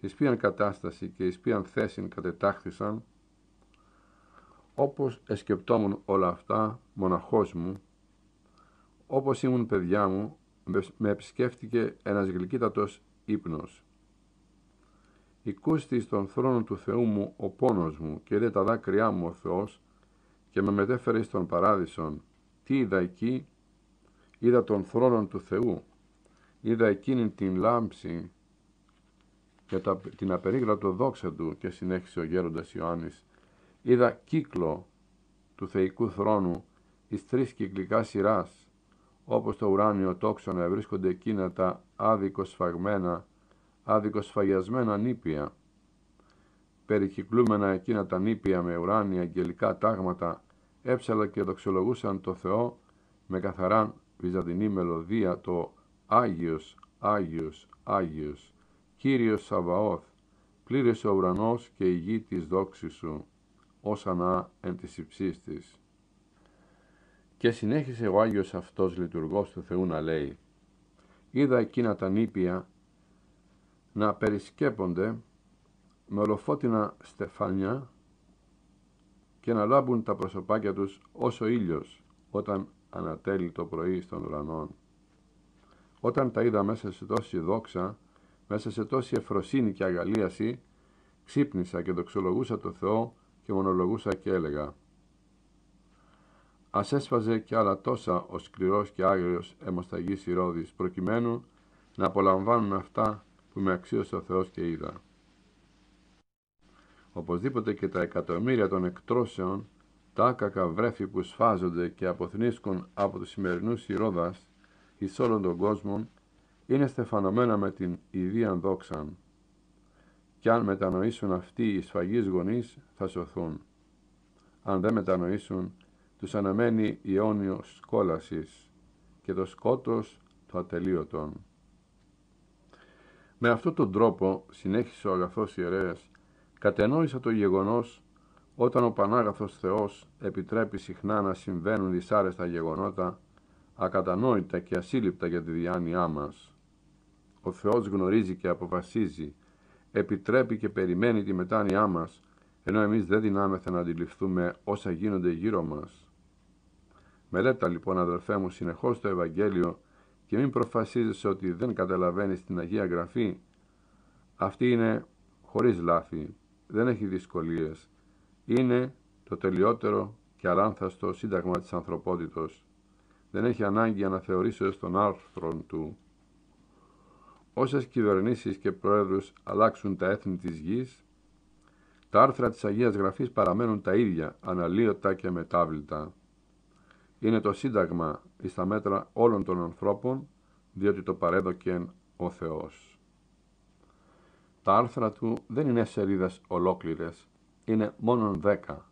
εις ποιαν κατάσταση και εις ποιαν θέση κατετάχθησαν, όπως εσκεπτόμουν όλα αυτά, μοναχός μου, όπως ήμουν παιδιά μου, με επισκέφτηκε ένας γλυκύτατος ύπνος. Οικούστη στον θρόνο του Θεού μου ο πόνος μου και είδε τα δάκρυά μου ο Θεός και με μετέφερε στον παράδεισον. Τι είδα εκεί, είδα τον θρόνο του Θεού, είδα εκείνη την λάμψη και τα, την απερίγραπτο δόξα του και συνέχισε ο γέροντας Ιωάννης. Είδα κύκλο του θεϊκού θρόνου εις τρεις κυκλικά σειράς, όπως το ουράνιο τόξο να βρίσκονται εκείνα τα άδικο σφαγμένα αδικοσφαγιασμένα νήπια, περικυκλούμενα εκείνα τα νήπια με ουράνια αγγελικά τάγματα, έψαλα και δοξολογούσαν το Θεό με καθαράν βυζαντινή μελωδία το «Άγιος, Άγιος, Άγιος, Κύριος Σαβαώθ, πλήρες ο ουρανός και η γη της δόξης σου, ανά εν της υψής της. Και συνέχισε ο Άγιος αυτός λειτουργός του Θεού να λέει «Είδα εκείνα τα νήπια να περισκέπονται με ολοφώτινα στεφάνια και να λάμπουν τα προσωπάκια τους όσο ήλιος όταν ανατέλει το πρωί στον ουρανό. Όταν τα είδα μέσα σε τόση δόξα, μέσα σε τόση εφροσύνη και αγαλίαση, ξύπνησα και δοξολογούσα το Θεό και μονολογούσα και έλεγα Ας έσφαζε και άλλα τόσα ο σκληρός και άγριος αιμοσταγής ηρώδης, προκειμένου να απολαμβάνουν αυτά που με αξίωσε ο Θεός και είδα. Οπωσδήποτε και τα εκατομμύρια των εκτρώσεων, τα άκακα βρέφη που σφάζονται και αποθνίσκουν από τους σημερινούς ηρώδας εις όλων των κόσμων, είναι στεφανωμένα με την ιδίαν δόξαν. Κι αν μετανοήσουν αυτοί οι σφαγείς γονείς, θα σωθούν. Αν δεν μετανοήσουν, τους αναμένει η αιώνιος κόλασης και το σκότος του ατελείωτον. Με αυτόν τον τρόπο, συνέχισε ο αγαθός ιερέας, κατενόησα το γεγονός όταν ο Πανάγαθος Θεός επιτρέπει συχνά να συμβαίνουν δυσάρεστα γεγονότα, ακατανόητα και ασύλληπτα για τη διάνοιά μας. Ο Θεός γνωρίζει και αποφασίζει, επιτρέπει και περιμένει τη μετάνοιά μας, ενώ εμείς δεν δυνάμεθα να αντιληφθούμε όσα γίνονται γύρω μας. Μελέτα λοιπόν αδερφέ μου συνεχώς το Ευαγγέλιο και μην προφασίζεσαι ότι δεν καταλαβαίνεις την Αγία Γραφή. Αυτή είναι χωρίς λάθη, δεν έχει δυσκολίες. Είναι το τελειότερο και αλάνθαστο σύνταγμα της ανθρωπότητος. Δεν έχει ανάγκη να θεωρήσεις τον άρθρων του. Όσες κυβερνήσεις και προέδρους αλλάξουν τα έθνη της γης, τα άρθρα της Αγίας Γραφής παραμένουν τα ίδια, αναλύωτα και μετάβλητα είναι το σύνταγμα εις τα μέτρα όλων των ανθρώπων, διότι το παρέδοκεν ο Θεός. Τα άρθρα του δεν είναι σελίδες ολόκληρες, είναι μόνον δέκα.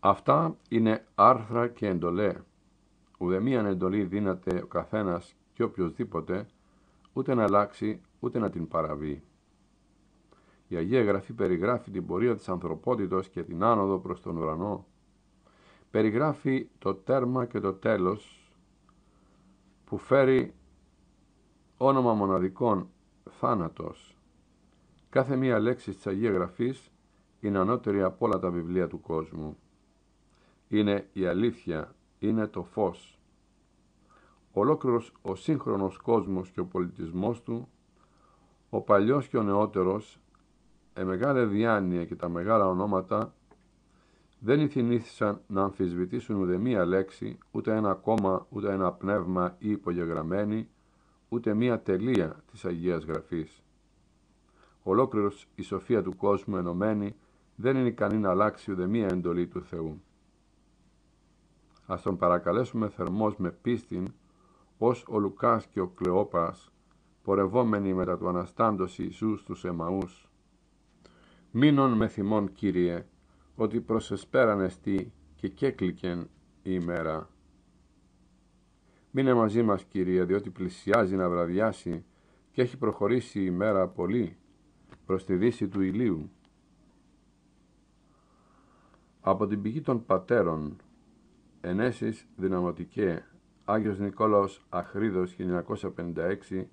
Αυτά είναι άρθρα και εντολέ. Ουδε εντολή δύναται ο καθένας και οποιοδήποτε, ούτε να αλλάξει, ούτε να την παραβεί. Η Αγία Γραφή περιγράφει την πορεία της ανθρωπότητος και την άνοδο προς τον ουρανό, περιγράφει το τέρμα και το τέλος που φέρει όνομα μοναδικών θάνατος. Κάθε μία λέξη της Αγίας Γραφής είναι ανώτερη από όλα τα βιβλία του κόσμου. Είναι η αλήθεια, είναι το φως. Ολόκληρος ο σύγχρονος κόσμος και ο πολιτισμός του, ο παλιός και ο νεότερος, η μεγάλη διάνοια και τα μεγάλα ονόματα δεν ηθινήθησαν να αμφισβητήσουν ούτε μία λέξη, ούτε ένα κόμμα, ούτε ένα πνεύμα ή υπογεγραμμένη, ούτε μία τελεία της Αγίας Γραφής. Ολόκληρος η σοφία του κόσμου ενωμένη δεν είναι ικανή να αλλάξει ούτε μία εντολή του Θεού. Ας τον παρακαλέσουμε θερμός με πίστην, ως ο Λουκάς και ο Κλεόπας, πορευόμενοι μετά του Αναστάντος Ιησούς στους Εμαούς. Μείνον με θυμών Κύριε, ότι προσεσπέραν εστί και κέκλικεν η ημέρα. Μείνε μαζί μας, Κύριε, διότι πλησιάζει να βραδιάσει και έχει προχωρήσει η ημέρα πολύ προς τη δύση του ηλίου. Από την πηγή των πατέρων, ενέσεις δυναμωτικέ, Άγιος Νικόλαος Αχρίδος 1956,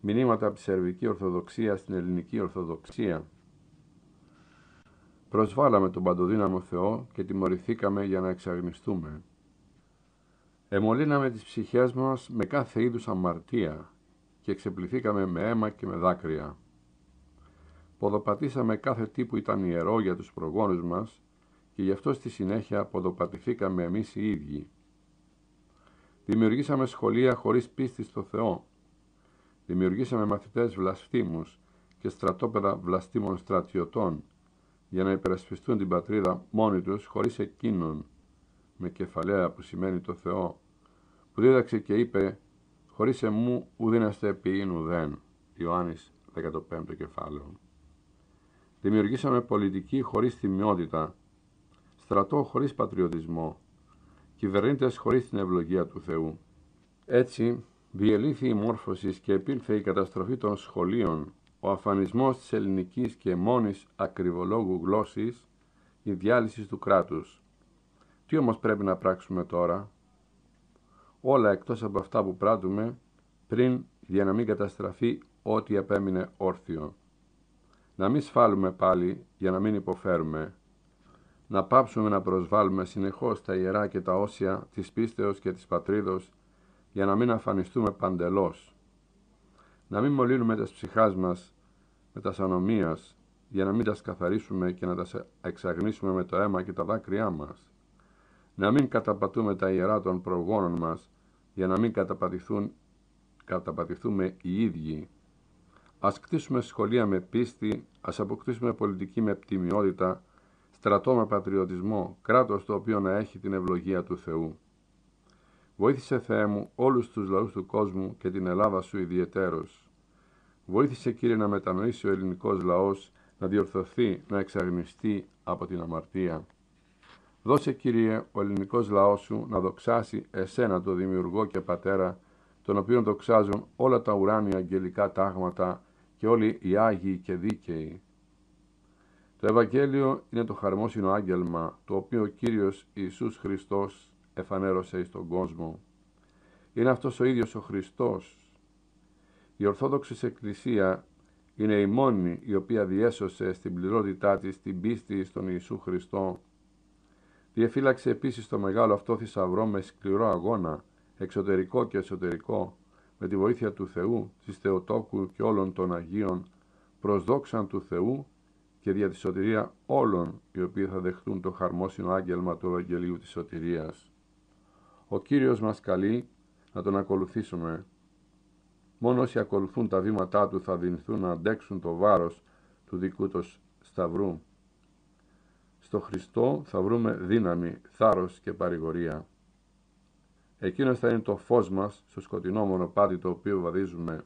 μηνύματα από τη Σερβική Ορθοδοξία στην Ελληνική Ορθοδοξία. Προσβάλαμε τον παντοδύναμο Θεό και τιμωρηθήκαμε για να εξαγνιστούμε. Εμολύναμε τις ψυχές μας με κάθε είδους αμαρτία και εξεπληθήκαμε με αίμα και με δάκρυα. Ποδοπατήσαμε κάθε τι που ήταν ιερό για τους προγόνους μας και γι' αυτό στη συνέχεια ποδοπατηθήκαμε εμείς οι ίδιοι. Δημιουργήσαμε σχολεία χωρίς πίστη στο Θεό. Δημιουργήσαμε μαθητές βλαστήμους και στρατόπεδα βλαστήμων στρατιωτών για να υπερασπιστούν την πατρίδα μόνοι τους χωρίς εκείνον με κεφαλαία που σημαίνει το Θεό που δίδαξε και είπε «Χωρίς εμού ουδίναστε επί ίνου ουδέν» Ιωάννης 15 κεφάλαιο. Δημιουργήσαμε πολιτική χωρίς θυμιότητα, στρατό χωρίς πατριωτισμό, κυβερνήτες χωρίς την ευλογία του Θεού. Έτσι, διελήθη η μόρφωσης και επήλθε η καταστροφή των σχολείων ο αφανισμός της ελληνικής και μόνης ακριβολόγου γλώσσης, η διάλυσης του κράτους. Τι όμως πρέπει να πράξουμε τώρα. Όλα εκτός από αυτά που πράττουμε πριν για να μην καταστραφεί ό,τι επέμεινε όρθιο. Να μην σφάλουμε πάλι για να μην υποφέρουμε. Να πάψουμε να προσβάλλουμε συνεχώς τα ιερά και τα όσια της πίστεως και της πατρίδος για να μην αφανιστούμε παντελώς. Να μην μολύνουμε τις ψυχάς μας με τα ανομίας, για να μην τα καθαρίσουμε και να τα εξαγνίσουμε με το αίμα και τα δάκρυά μας. Να μην καταπατούμε τα ιερά των προγόνων μας, για να μην καταπατηθούν, καταπατηθούμε οι ίδιοι. Ας κτίσουμε σχολεία με πίστη, ας αποκτήσουμε πολιτική με πτυμιότητα, στρατό με πατριωτισμό, κράτος το οποίο να έχει την ευλογία του Θεού. Βοήθησε Θεέ μου όλους τους λαούς του κόσμου και την Ελλάδα σου ιδιαιτέρως. Βοήθησε, Κύριε, να μετανοήσει ο ελληνικός λαός, να διορθωθεί, να εξαγνιστεί από την αμαρτία. Δώσε, Κύριε, ο ελληνικός λαός σου να δοξάσει εσένα, το δημιουργό και πατέρα, τον οποίο δοξάζουν όλα τα ουράνια αγγελικά τάγματα και όλοι οι Άγιοι και δίκαιοι. Το Ευαγγέλιο είναι το χαρμόσυνο άγγελμα, το οποίο ο Κύριος Ιησούς Χριστός εφανέρωσε εις κόσμο. Είναι αυτός ο ίδιος ο Χριστός, η Ορθόδοξη Εκκλησία είναι η μόνη η οποία διέσωσε στην πληρότητά της την πίστη στον Ιησού Χριστό. Διεφύλαξε επίσης το μεγάλο αυτό θησαυρό με σκληρό αγώνα, εξωτερικό και εσωτερικό, με τη βοήθεια του Θεού, της Θεοτόκου και όλων των Αγίων, προσδόξαν του Θεού και δια τη σωτηρία όλων οι οποίοι θα δεχτούν το χαρμόσυνο άγγελμα του Ευαγγελίου της Σωτηρίας. Ο Κύριος μας καλεί να τον ακολουθήσουμε Μόνο όσοι ακολουθούν τα βήματά του θα δυνηθούν να αντέξουν το βάρος του δικού Τους σταυρού. Στο Χριστό θα βρούμε δύναμη, θάρρος και παρηγορία. Εκείνος θα είναι το φως μας στο σκοτεινό μονοπάτι το οποίο βαδίζουμε.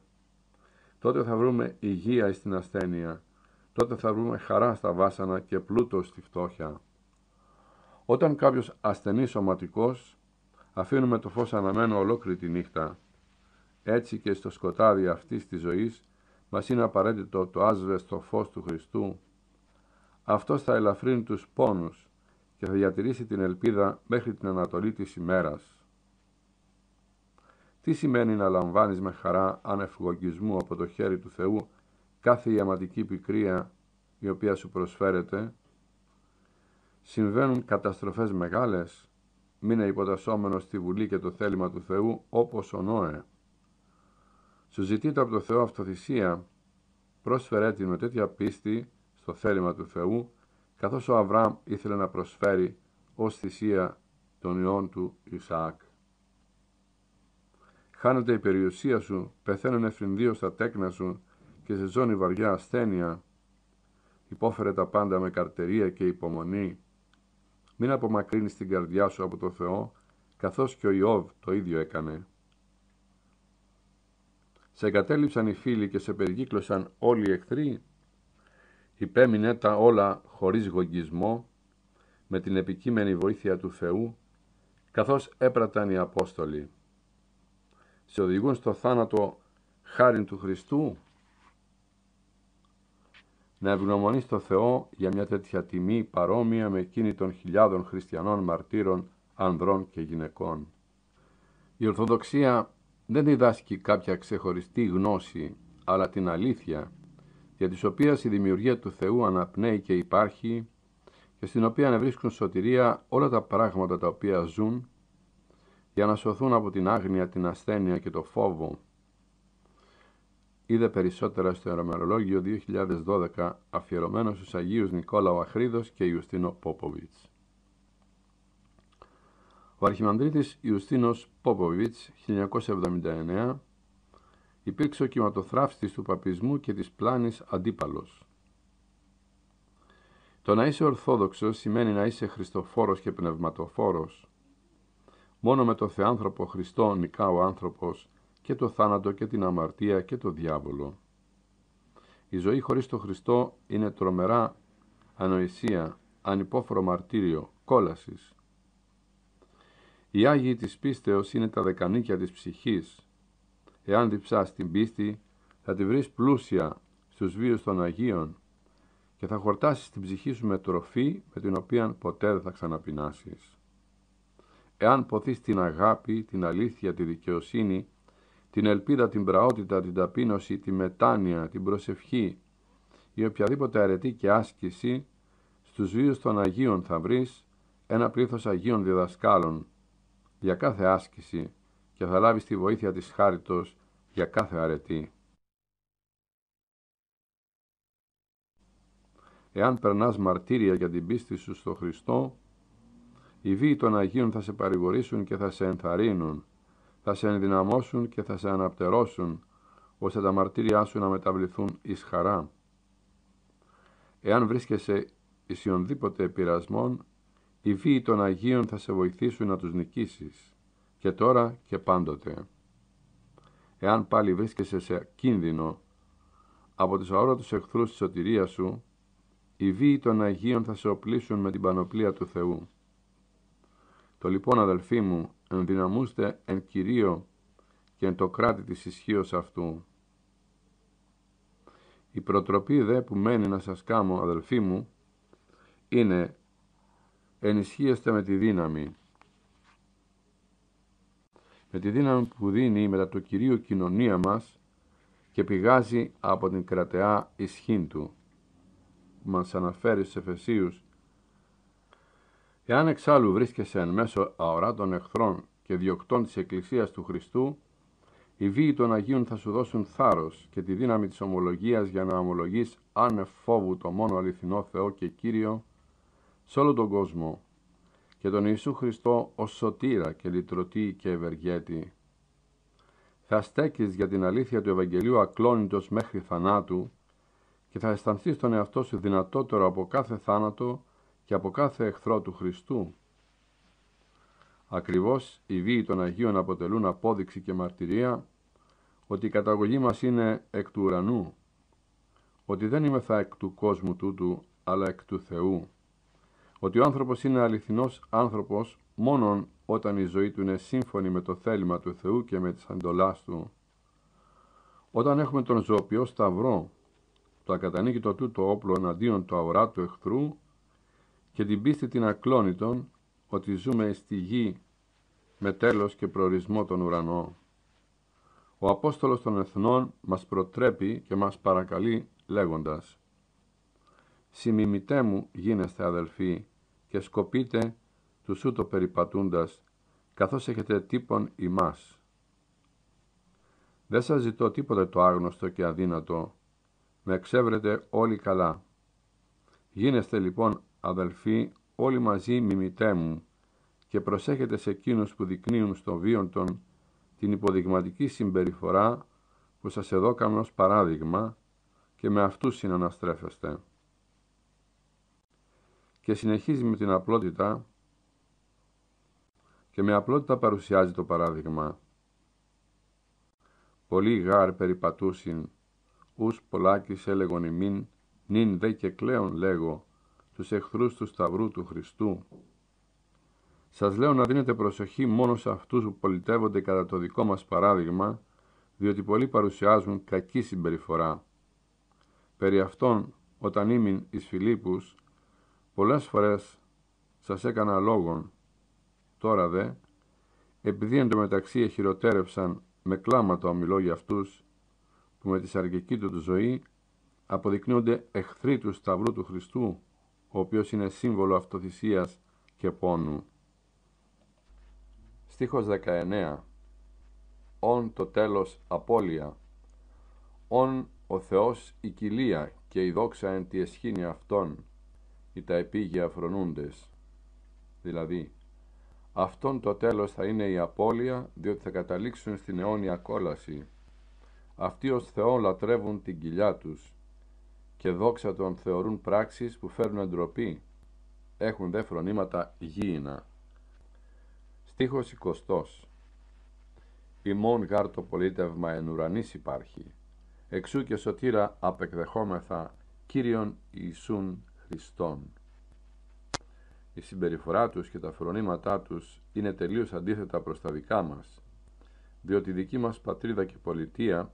Τότε θα βρούμε υγεία στην ασθένεια. Τότε θα βρούμε χαρά στα βάσανα και πλούτο στη φτώχεια. Όταν κάποιος ασθενεί σωματικός, αφήνουμε το φως αναμένο ολόκληρη τη νύχτα. Έτσι και στο σκοτάδι αυτής της ζωής μας είναι απαραίτητο το άσβεστο φως του Χριστού. Αυτός θα ελαφρύνει τους πόνους και θα διατηρήσει την ελπίδα μέχρι την ανατολή της ημέρας. Τι σημαίνει να λαμβάνεις με χαρά ανευγωγισμού από το χέρι του Θεού κάθε ιαματική πικρία η οποία σου προσφέρεται. Συμβαίνουν καταστροφές μεγάλες. Μείνε υποτασσόμενος στη βουλή και το θέλημα του Θεού όπως ο Νόε. Σου ζητείται από το Θεό αυτοθυσία, πρόσφερε την με τέτοια πίστη στο θέλημα του Θεού, καθώς ο Αβραάμ ήθελε να προσφέρει ως θυσία τον ιών του Ισαάκ. Χάνεται η περιουσία σου, πεθαίνουν εφρυνδίω στα τέκνα σου και σε ζώνη βαριά ασθένεια. Υπόφερε τα πάντα με καρτερία και υπομονή. Μην απομακρύνεις την καρδιά σου από το Θεό, καθώς και ο Ιώβ το ίδιο έκανε. Σε εγκατέλειψαν οι φίλοι και σε περικύκλωσαν όλοι οι εχθροί. Υπέμεινε τα όλα χωρίς γογγισμό, με την επικείμενη βοήθεια του Θεού, καθώς έπραταν οι Απόστολοι. Σε οδηγούν στο θάνατο χάριν του Χριστού. Να ευγνωμονείς το Θεό για μια τέτοια τιμή παρόμοια με εκείνη των χιλιάδων χριστιανών μαρτύρων ανδρών και γυναικών. Η Ορθοδοξία δεν διδάσκει κάποια ξεχωριστή γνώση, αλλά την αλήθεια, για της οποίες η δημιουργία του Θεού αναπνέει και υπάρχει και στην οποία ανεβρίσκουν σωτηρία όλα τα πράγματα τα οποία ζουν για να σωθούν από την άγνοια, την ασθένεια και το φόβο. Είδε περισσότερα στο Ερωμερολόγιο 2012 αφιερωμένο στους Αγίους Νικόλαο Αχρίδος και Ιουστίνο Πόποβιτς. Ο Αρχιμανδρίτης Ιουστίνος Πόποβιτς 1979 υπήρξε ο κυματοθράφστης του παπισμού και της πλάνης αντίπαλος. Το να είσαι ορθόδοξος σημαίνει να είσαι χριστοφόρος και πνευματοφόρος. Μόνο με το Θεάνθρωπο Χριστό νικά ο άνθρωπος και το θάνατο και την αμαρτία και το διάβολο. Η ζωή χωρίς το Χριστό είναι τρομερά ανοησία, ανυπόφορο μαρτύριο, κόλασης. Οι Άγιοι της πίστεως είναι τα δεκανίκια της ψυχής. Εάν διψάς την πίστη, θα τη βρεις πλούσια στους βίους των Αγίων και θα χορτάσεις την ψυχή σου με τροφή με την οποία ποτέ δεν θα ξαναπεινάσεις. Εάν ποθείς την αγάπη, την αλήθεια, τη δικαιοσύνη, την ελπίδα, την πραότητα, την ταπείνωση, τη μετάνοια, την προσευχή ή οποιαδήποτε αρετή και άσκηση, στους βίους των Αγίων θα βρεις ένα πλήθος Αγίων διδασκάλων για κάθε άσκηση και θα λάβεις τη βοήθεια της χάριτος για κάθε αρετή. Εάν περνάς μαρτύρια για την πίστη σου στο Χριστό, οι βίοι των Αγίων θα σε παρηγορήσουν και θα σε ενθαρρύνουν, θα σε ενδυναμώσουν και θα σε αναπτερώσουν, ώστε τα μαρτύρια σου να μεταβληθούν εις χαρά. Εάν βρίσκεσαι ισιονδήποτε πειρασμών, οι βίοι των Αγίων θα σε βοηθήσουν να τους νικήσεις, και τώρα και πάντοτε. Εάν πάλι βρίσκεσαι σε κίνδυνο από τους αόρατους εχθρούς της σωτηρίας σου, οι βίοι των Αγίων θα σε οπλίσουν με την πανοπλία του Θεού. Το λοιπόν αδελφοί μου ενδυναμούστε εν Κυρίω και εν το κράτη της ισχύως αυτού. Η προτροπή δε που μένει να σας κάμω αδελφοί μου είναι ενισχύεστε με τη δύναμη. Με τη δύναμη που δίνει μετά το Κυρίο κοινωνία μας και πηγάζει από την κρατεά ισχύν του. Μας αναφέρει σε Εφεσίους Εάν εξάλλου βρίσκεσαι εν μέσω αοράτων εχθρών και διοκτών της Εκκλησίας του Χριστού, οι βίοι των Αγίων θα σου δώσουν θάρρος και τη δύναμη της ομολογίας για να ομολογείς άνευ φόβου το μόνο αληθινό Θεό και Κύριο, σε όλο τον κόσμο και τον Ιησού Χριστό ως σωτήρα και λυτρωτή και ευεργέτη. Θα στέκεις για την αλήθεια του Ευαγγελίου ακλόνητος μέχρι θανάτου και θα αισθανθείς τον εαυτό σου δυνατότερο από κάθε θάνατο και από κάθε εχθρό του Χριστού. Ακριβώς οι βίοι των Αγίων αποτελούν απόδειξη και μαρτυρία ότι η καταγωγή μας είναι εκ του ουρανού, ότι δεν είμαι θα εκ του κόσμου τούτου, αλλά εκ του Θεού ότι ο άνθρωπος είναι αληθινός άνθρωπος μόνον όταν η ζωή του είναι σύμφωνη με το θέλημα του Θεού και με τις αντολάς του. Όταν έχουμε τον ζωοποιό σταυρό, το ακατανίκητο το τούτο όπλο εναντίον του αοράτου εχθρού και την πίστη την ακλόνητον ότι ζούμε στη γη με τέλος και προορισμό τον ουρανό. Ο Απόστολος των Εθνών μας προτρέπει και μας παρακαλεί λέγοντας «Συμιμητέ μου γίνεστε αδελφοί, και σκοπείτε τους ούτω περιπατούντας, καθώς έχετε τύπον ημάς. Δεν σας ζητώ τίποτε το άγνωστο και αδύνατο, με εξέβρετε όλοι καλά. Γίνεστε λοιπόν αδελφοί όλοι μαζί μιμητέ μου και προσέχετε σε εκείνους που δεικνύουν στο βίον των την υποδειγματική συμπεριφορά που σας εδώκαμε ως παράδειγμα και με αυτούς συναναστρέφεστε και συνεχίζει με την απλότητα και με απλότητα παρουσιάζει το παράδειγμα. Πολύ γάρ περιπατούσιν, ους πολλάκης έλεγον ημίν, νυν δε και λέγω, τους εχθρούς του Σταυρού του Χριστού. Σας λέω να δίνετε προσοχή μόνο σε αυτούς που πολιτεύονται κατά το δικό μας παράδειγμα, διότι πολλοί παρουσιάζουν κακή συμπεριφορά. Περί αυτών, όταν ήμουν εις Φιλίππους, Πολλές φορές σας έκανα λόγον, τώρα δε, επειδή εντωμεταξύ εχειροτέρευσαν με κλάματα ομιλώ για αυτούς, που με τη σαρκική του ζωή αποδεικνύονται εχθροί του Σταυρού του Χριστού, ο οποίος είναι σύμβολο αυτοθυσίας και πόνου. Στίχος 19 «Ον το τέλος απώλεια, ον ο Θεός η κοιλία και η δόξα εν τη αυτών απώλεια, διότι θα καταλήξουν στην αιώνια κόλαση. Αυτοί ως Θεό λατρεύουν την κοιλιά τους και δόξα τον θεωρούν πράξεις που φέρνουν ντροπή. Έχουν δε φρονήματα γήινα. Στίχος 20 Ημών γάρ το πολίτευμα εν ουρανής υπάρχει. Εξού και σωτήρα απεκδεχόμεθα Κύριον Ιησούν Χριστόν. Η συμπεριφορά τους και τα φρονήματά τους είναι τελείως αντίθετα προς τα δικά μας, διότι η δική μας πατρίδα και πολιτεία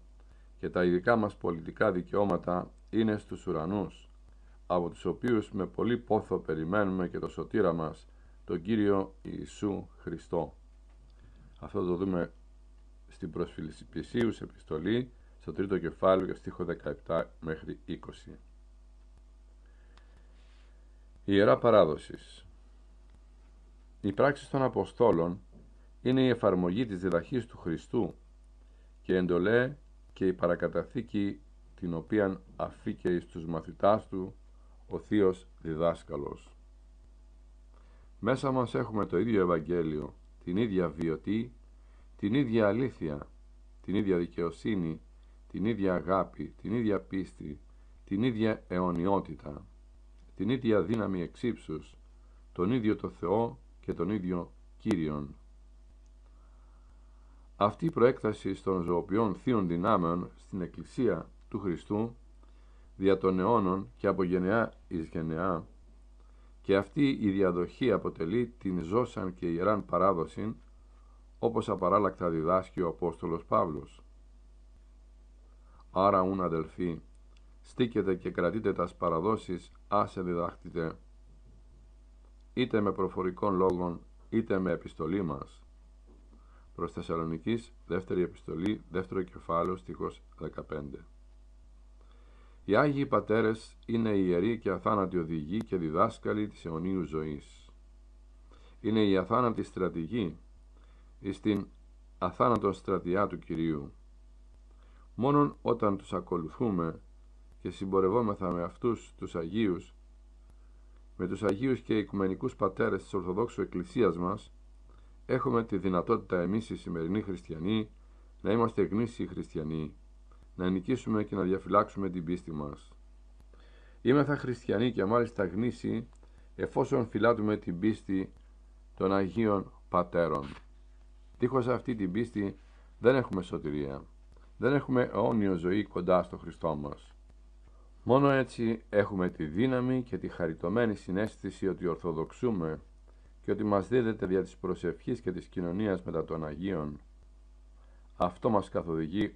και τα ειδικά μας πολιτικά δικαιώματα είναι στους ουρανούς, από τους οποίους με πολύ πόθο περιμένουμε και το σωτήρα μας, τον Κύριο Ιησού Χριστό. Αυτό το δούμε στην σε επιστολή, στο τρίτο κεφάλαιο και στίχο 17 μέχρι 20. Ιερά Παράδοσης Οι πράξεις των Αποστόλων είναι η εφαρμογή της διδαχής του Χριστού και εντολέ και η παρακαταθήκη την οποία αφήκε στους μαθητάς του ο Θείος Διδάσκαλος. Μέσα μας έχουμε το ίδιο Ευαγγέλιο, την ίδια βιωτή, την ίδια αλήθεια, την ίδια δικαιοσύνη, την ίδια αγάπη, την ίδια πίστη, την ίδια αιωνιότητα την ίδια δύναμη εξύψους, τον ίδιο το Θεό και τον ίδιο Κύριον. Αυτή η προέκταση των ζωοποιών θείων δυνάμεων στην Εκκλησία του Χριστού δια των αιώνων και από γενεά εις γενεά και αυτή η διαδοχή αποτελεί την ζώσαν και ιεράν παράδοση όπως απαράλλακτα διδάσκει ο Απόστολος Παύλος. Άρα ούν αδελφοί, στήκετε και κρατείτε τας παραδόσεις, άσε διδάχτητε, είτε με προφορικών λόγων, είτε με επιστολή μας. Προς Θεσσαλονικής, δεύτερη επιστολή, δεύτερο κεφάλαιο, στίχος 15. Οι Άγιοι Πατέρες είναι ιεροί και αθάνατοι οδηγοί και διδάσκαλοι της αιωνίου ζωής. Είναι η αθάνατη στρατηγή, εις την αθάνατο στρατιά του Κυρίου. Μόνον όταν τους ακολουθούμε και συμπορευόμεθα με αυτούς τους Αγίους, με τους Αγίους και Οικουμενικούς Πατέρες της Ορθοδόξου Εκκλησίας μας, έχουμε τη δυνατότητα εμείς οι σημερινοί χριστιανοί να είμαστε γνήσιοι χριστιανοί, να νικήσουμε και να διαφυλάξουμε την πίστη μας. Είμαστε χριστιανοί και μάλιστα γνήσιοι εφόσον φυλάτουμε την πίστη των Αγίων Πατέρων. Τίχως αυτή την πίστη δεν έχουμε σωτηρία. Δεν έχουμε αιώνιο ζωή κοντά στο Χριστό μας. Μόνο έτσι έχουμε τη δύναμη και τη χαριτωμένη συνέστηση ότι ορθοδοξούμε και ότι μας δίδεται δια της προσευχής και της κοινωνίας μετά των Αγίων. Αυτό μας καθοδηγεί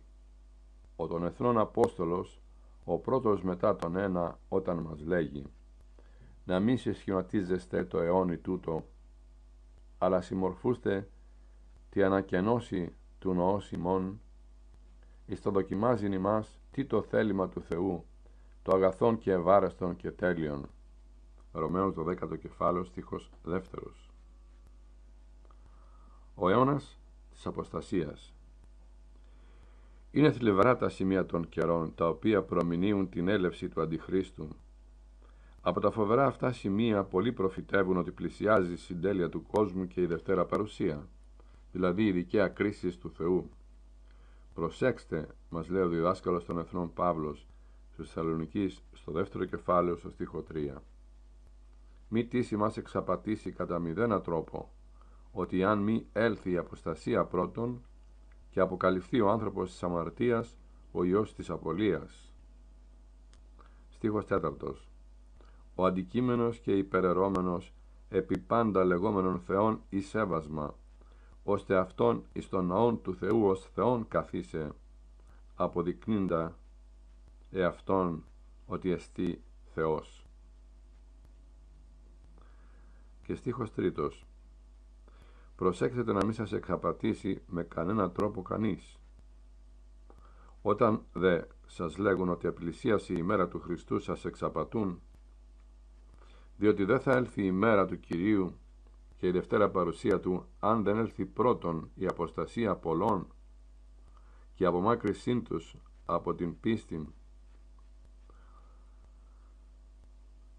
ο τον Εθνών Απόστολος, ο πρώτος μετά τον ένα όταν μας λέγει «Να μην συσχηματίζεστε το αιώνι τούτο, αλλά συμμορφούστε τη ανακαινώση του νοός ημών, εις το τι το θέλημα του Θεού το αγαθόν και ευάρεστον και τέλειον. Ρωμαίος 12 κεφάλαιος στίχος 2. Ο αιώνας της αποστασίας. Είναι θλιβερά τα σημεία των καιρών, τα οποία προμηνύουν την έλευση του Αντιχρίστου. Από τα φοβερά αυτά σημεία πολλοί προφητεύουν ότι πλησιάζει η συντέλεια του κόσμου και η Δευτέρα Παρουσία, δηλαδή η δικαία κρίση του Θεού. Προσέξτε, μας λέει ο διδάσκαλος των Εθνών Παύλος, Θεσσαλονική στο δεύτερο κεφάλαιο στο στίχο 3. Μη τύση μας εξαπατήσει κατά μηδένα τρόπο, ότι αν μη έλθει η αποστασία πρώτων και αποκαλυφθεί ο άνθρωπος της αμαρτίας, ο Υιός της απολίας. Στίχος 4. Ο αντικείμενος και υπερερώμενος επί πάντα λεγόμενων Θεών ή σέβασμα, ώστε Αυτόν εις των ναόν του Θεού ως Θεόν καθίσε, αποδεικνύντα εαυτόν ότι εστί Θεός. Και στίχος τρίτος. Προσέξτε να μην σας εξαπατήσει με κανένα τρόπο κανείς. Όταν δε σας λέγουν ότι απλησίασε η μέρα του Χριστού σας εξαπατούν, διότι δεν θα έλθει η μέρα του Κυρίου και η Δευτέρα παρουσία Του, αν δεν έλθει πρώτον η αποστασία πολλών και η απομάκρυσή τους από την πίστην,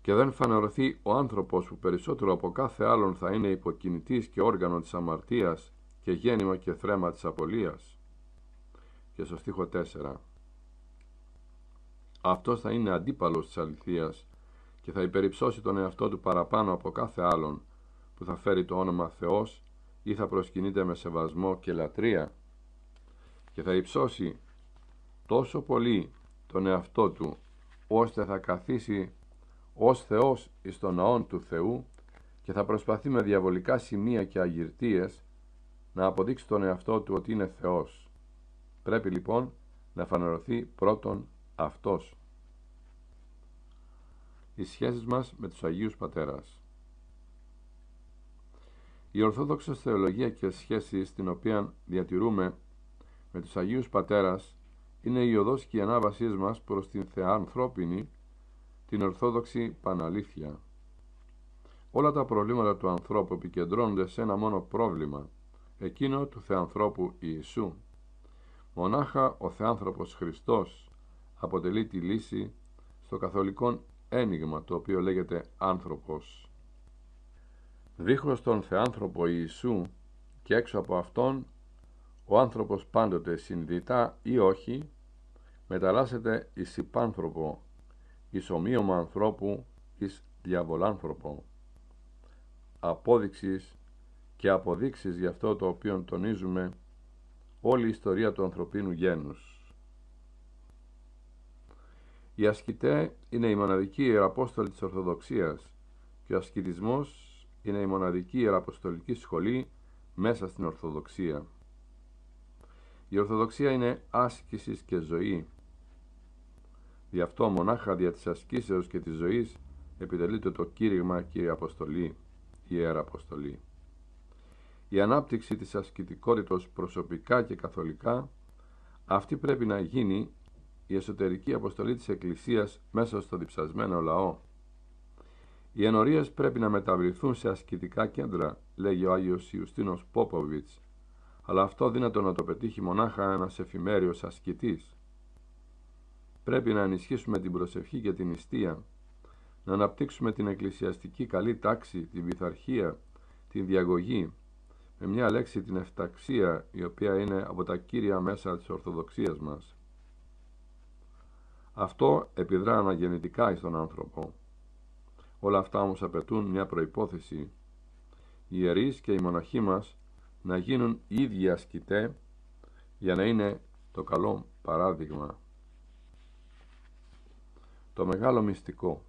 και δεν φανερωθεί ο άνθρωπος που περισσότερο από κάθε άλλον θα είναι υποκινητής και όργανο της αμαρτίας και γέννημα και θρέμα της απολίας. Και στο στίχο 4 Αυτός θα είναι αντίπαλος της αληθείας και θα υπεριψώσει τον εαυτό του παραπάνω από κάθε άλλον που θα φέρει το όνομα Θεός ή θα προσκυνείται με σεβασμό και λατρεία και θα υψώσει τόσο πολύ τον εαυτό του ώστε θα καθίσει ως Θεός εις τον Ναόν του Θεού και θα προσπαθεί με διαβολικά σημεία και αγυρτίες να αποδείξει τον εαυτό του ότι είναι Θεός. Πρέπει λοιπόν να φανερωθεί πρώτον Αυτός. Οι σχέσεις μας με τους Αγίους Πατέρας Η ορθόδοξη Θεολογία και σχέση στην οποία διατηρούμε με τους Αγίους Πατέρας είναι η οδός και η ανάβασής μας προς την θεανθρώπινη την Ορθόδοξη Παναλήθεια. Όλα τα προβλήματα του ανθρώπου επικεντρώνονται σε ένα μόνο πρόβλημα, εκείνο του Θεανθρώπου Ιησού. Μονάχα ο Θεάνθρωπος Χριστός αποτελεί τη λύση στο καθολικό ένιγμα το οποίο λέγεται άνθρωπος. Δίχως τον Θεάνθρωπο Ιησού και έξω από αυτόν ο άνθρωπος πάντοτε συνειδητά ή όχι μεταλλάσσεται εις υπάνθρωπο εις ομοίωμα ανθρώπου εις διαβολάνθρωπο. Απόδειξης και αποδείξεις για αυτό το οποίο τονίζουμε όλη η ιστορία του ανθρωπίνου γένους. Η ασκητέ είναι η μοναδική ιεραπόστολη της Ορθοδοξίας και ο ασκητισμός είναι η μοναδική ιεραποστολική σχολή μέσα στην Ορθοδοξία. Η Ορθοδοξία είναι άσκησης και ζωή Γι' αυτό μονάχα δια της ασκήσεως και της ζωής επιτελείται το κήρυγμα Κύριε Αποστολή, Ιερα Αποστολή. Η ανάπτυξη της ασκητικότητος προσωπικά και καθολικά, αυτή πρέπει να γίνει η εσωτερική αποστολή της Εκκλησίας μέσα στο διψασμένο λαό. Οι ενορίες πρέπει να μεταβληθούν σε ασκητικά κέντρα, λέγει ο Άγιος Ιουστίνος Πόποβιτς, αλλά αυτό δύνατο να το πετύχει μονάχα ένας εφημέριος ασκητής. Πρέπει να ενισχύσουμε την προσευχή και την νηστεία, να αναπτύξουμε την εκκλησιαστική καλή τάξη, την πειθαρχία, την διαγωγή, με μια λέξη την εφταξία, η οποία είναι από τα κύρια μέσα της Ορθοδοξίας μας. Αυτό επιδρά αναγεννητικά στον άνθρωπο. Όλα αυτά όμως απαιτούν μια προϋπόθεση. Οι ιερείς και οι μοναχοί μας να γίνουν ίδιοι ασκητέ για να είναι το καλό παράδειγμα. Το μεγάλο μυστικό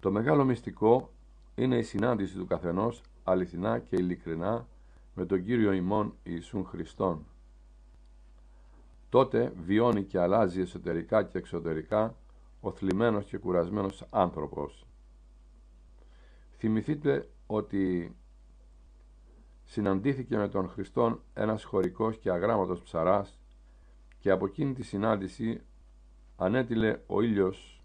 Το μεγάλο μυστικό είναι η συνάντηση του καθενός αληθινά και ειλικρινά με τον Κύριο ημών Ιησούν Χριστόν. Τότε βιώνει και αλλάζει εσωτερικά και εξωτερικά ο θλιμμένος και κουρασμένος άνθρωπος. Θυμηθείτε ότι συναντήθηκε με τον Χριστόν ένας χωρικός και αγράμματος ψαράς και από εκείνη τη συνάντηση ανέτειλε ο ήλιος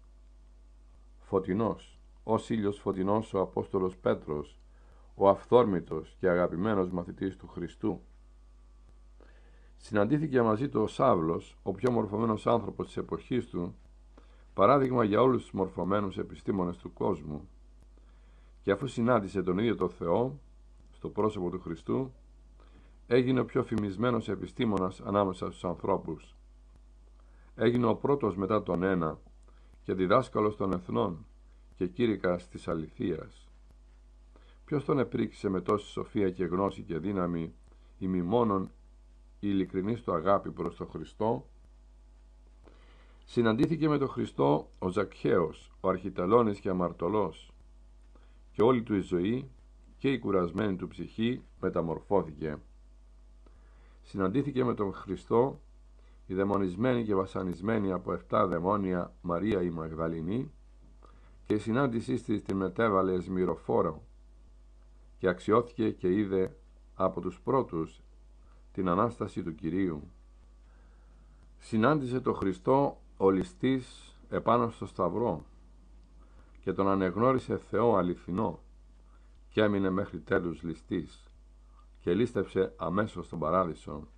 φωτεινός, ως ήλιος φωτεινός ο Απόστολος Πέτρος, ο αυθόρμητος και αγαπημένος μαθητής του Χριστού. Συναντήθηκε μαζί του ο Σάβλος, ο πιο μορφωμένος άνθρωπος της εποχής του, παράδειγμα για όλους τους μορφωμένους επιστήμονες του κόσμου, και αφού συνάντησε τον ίδιο τον Θεό, στο πρόσωπο του Χριστού, έγινε ο πιο φημισμένος επιστήμονας ανάμεσα στους ανθρώπους, Έγινε ο πρώτος μετά τον ένα και διδάσκαλος των εθνών και κήρυκας της αληθείας. Ποιος τον επρίξε με τόση σοφία και γνώση και δύναμη η μη μόνον η ειλικρινής του αγάπη προς τον Χριστό. Συναντήθηκε με τον Χριστό ο Ζακχαίος, ο αρχιτελώνης και αμαρτωλός και όλη του η ζωή και η κουρασμένη του ψυχή μεταμορφώθηκε. Συναντήθηκε με τον Χριστό η δαιμονισμένη και βασανισμένη από 7 δαιμόνια Μαρία η Μαγδαληνή και η συνάντησή της την μετέβαλε σμυροφόρο και αξιώθηκε και είδε από τους πρώτους την Ανάσταση του Κυρίου. Συνάντησε το Χριστό ολιστής επάνω στο Σταυρό και τον ανεγνώρισε Θεό αληθινό και έμεινε μέχρι τέλους ληστής και λίστεψε αμέσως στον Παράδεισο.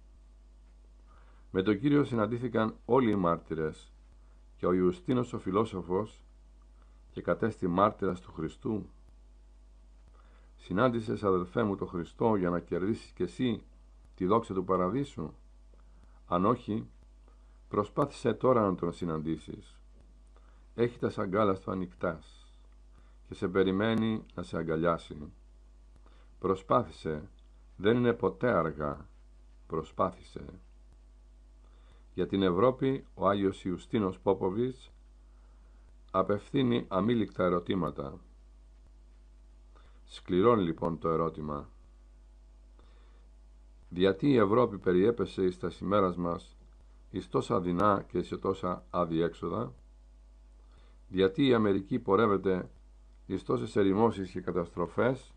Με τον Κύριο συναντήθηκαν όλοι οι μάρτυρες και ο Ιουστίνος ο φιλόσοφος και κατέστη μάρτυρας του Χριστού. Συνάντησες αδελφέ μου το Χριστό για να κερδίσεις και εσύ τη δόξα του παραδείσου. Αν όχι, προσπάθησε τώρα να τον συναντήσεις. Έχει τα σαγκάλα στο ανοιχτάς και σε περιμένει να σε αγκαλιάσει. Προσπάθησε, δεν είναι ποτέ αργά. Προσπάθησε. Για την Ευρώπη, ο Άγιος Ιουστίνος Πόποβιτς απευθύνει αμήλικτα ερωτήματα. Σκληρώνει λοιπόν το ερώτημα. Διατί η Ευρώπη περιέπεσε εις τα σημέρας μας εις τόσα δεινά και σε τόσα αδιέξοδα. Διατί η Αμερική πορεύεται εις τόσες ερημώσεις και καταστροφές.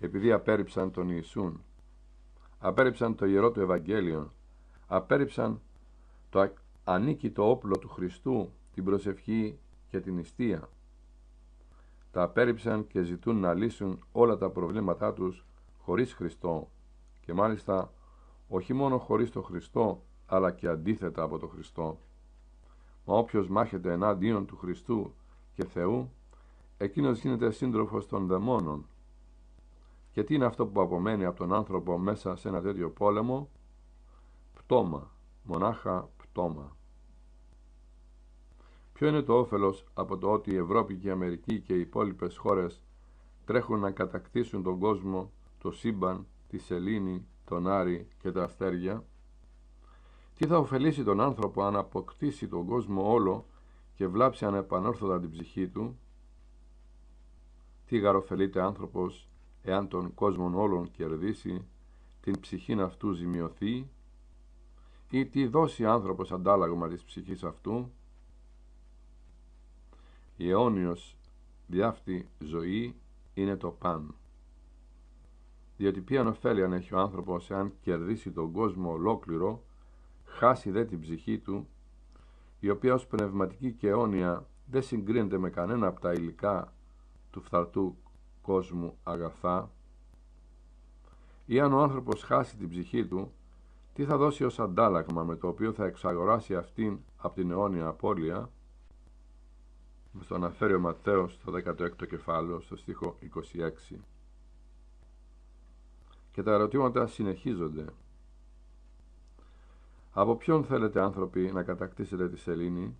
Επειδή απέρριψαν τον Ιησούν απέρριψαν το Ιερό του Ευαγγέλιο, απέρριψαν το ανίκητο όπλο του Χριστού, την προσευχή και την νηστεία. Τα απέρριψαν και ζητούν να λύσουν όλα τα προβλήματά τους χωρίς Χριστό και μάλιστα όχι μόνο χωρίς το Χριστό, αλλά και αντίθετα από το Χριστό. Μα όποιος μάχεται εναντίον του Χριστού και Θεού, εκείνος γίνεται σύντροφος των δαιμόνων και τι είναι αυτό που απομένει από τον άνθρωπο μέσα σε ένα τέτοιο πόλεμο, πτώμα, μονάχα πτώμα. Ποιο είναι το όφελος από το ότι η Ευρώπη και η Αμερική και οι υπόλοιπες χώρες τρέχουν να κατακτήσουν τον κόσμο, το σύμπαν, τη σελήνη, τον Άρη και τα αστέρια. Τι θα ωφελήσει τον άνθρωπο αν αποκτήσει τον κόσμο όλο και βλάψει ανεπανόρθωτα την ψυχή του. Τι γαροφελείται άνθρωπος εάν τον κόσμο όλων κερδίσει, την ψυχήν αυτού ζημιωθεί ή τι δώσει άνθρωπος αντάλλαγμα της ψυχής αυτού. Η αιώνιος διάφτη ζωή είναι το παν. Διότι ποια ωφέλει αν έχει ο άνθρωπος εάν κερδίσει τον κόσμο ολόκληρο, χάσει δε την ψυχή του, η οποία ως πνευματική και αιώνια δεν συγκρίνεται με κανένα από τα υλικά του φθαρτού κόσμου αγαθά ή αν ο άνθρωπος χάσει την ψυχή του, τι θα δώσει ως αντάλλαγμα με το οποίο θα εξαγοράσει αυτήν από την αιώνια απώλεια, με αναφέρει ο Ματθαίος στο 16ο κεφάλαιο, στο στίχο 26. Και τα ερωτήματα συνεχίζονται. Από ποιον θέλετε άνθρωποι να κατακτήσετε τη σελήνη,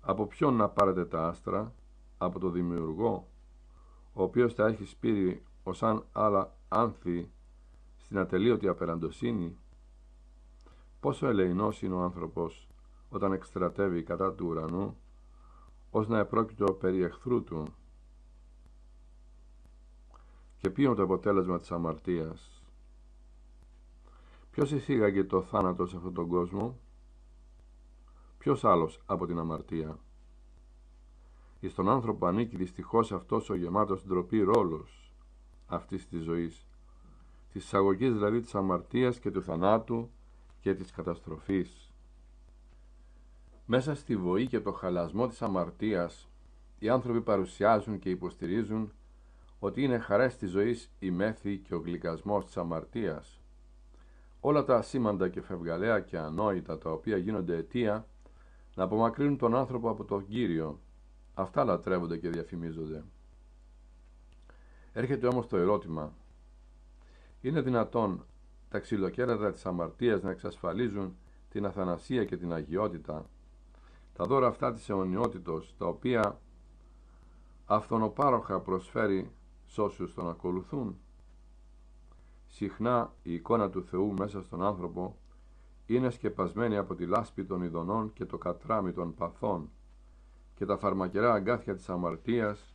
από ποιον να πάρετε τα άστρα, από το δημιουργό ο οποίος τα έχει σπείρει ως αν άλλα άνθη στην ατελείωτη απεραντοσύνη, πόσο ελεηνός είναι ο άνθρωπος όταν εκστρατεύει κατά του ουρανού, ώστε να επρόκειτο περί εχθρού του. Και ποιο είναι το αποτέλεσμα της αμαρτίας. Ποιος εισήγαγε το θάνατο σε αυτόν τον κόσμο, ποιος άλλος από την αμαρτία. Εις τον άνθρωπο ανήκει δυστυχώς αυτός ο γεμάτος ντροπή ρόλος αυτής της ζωής, της εισαγωγής δηλαδή της αμαρτίας και του θανάτου και της καταστροφής. Μέσα στη βοή και το χαλασμό της αμαρτίας, οι άνθρωποι παρουσιάζουν και υποστηρίζουν ότι είναι χαρές της ζωής η μέθη και ο γλυκασμός της αμαρτίας. Όλα τα ασήμαντα και φευγαλαία και ανόητα τα οποία γίνονται αιτία να απομακρύνουν τον άνθρωπο από τον Κύριο Αυτά λατρεύονται και διαφημίζονται. Έρχεται όμως το ερώτημα. Είναι δυνατόν τα ξυλοκέρατα της αμαρτίας να εξασφαλίζουν την αθανασία και την αγιότητα, τα δώρα αυτά της αιωνιότητος, τα οποία αυθονοπάροχα προσφέρει σ' όσους τον ακολουθούν. Συχνά η εικόνα του Θεού μέσα στον άνθρωπο είναι σκεπασμένη από τη λάσπη των ειδονών και το κατράμι των παθών και τα φαρμακερά αγκάθια της αμαρτίας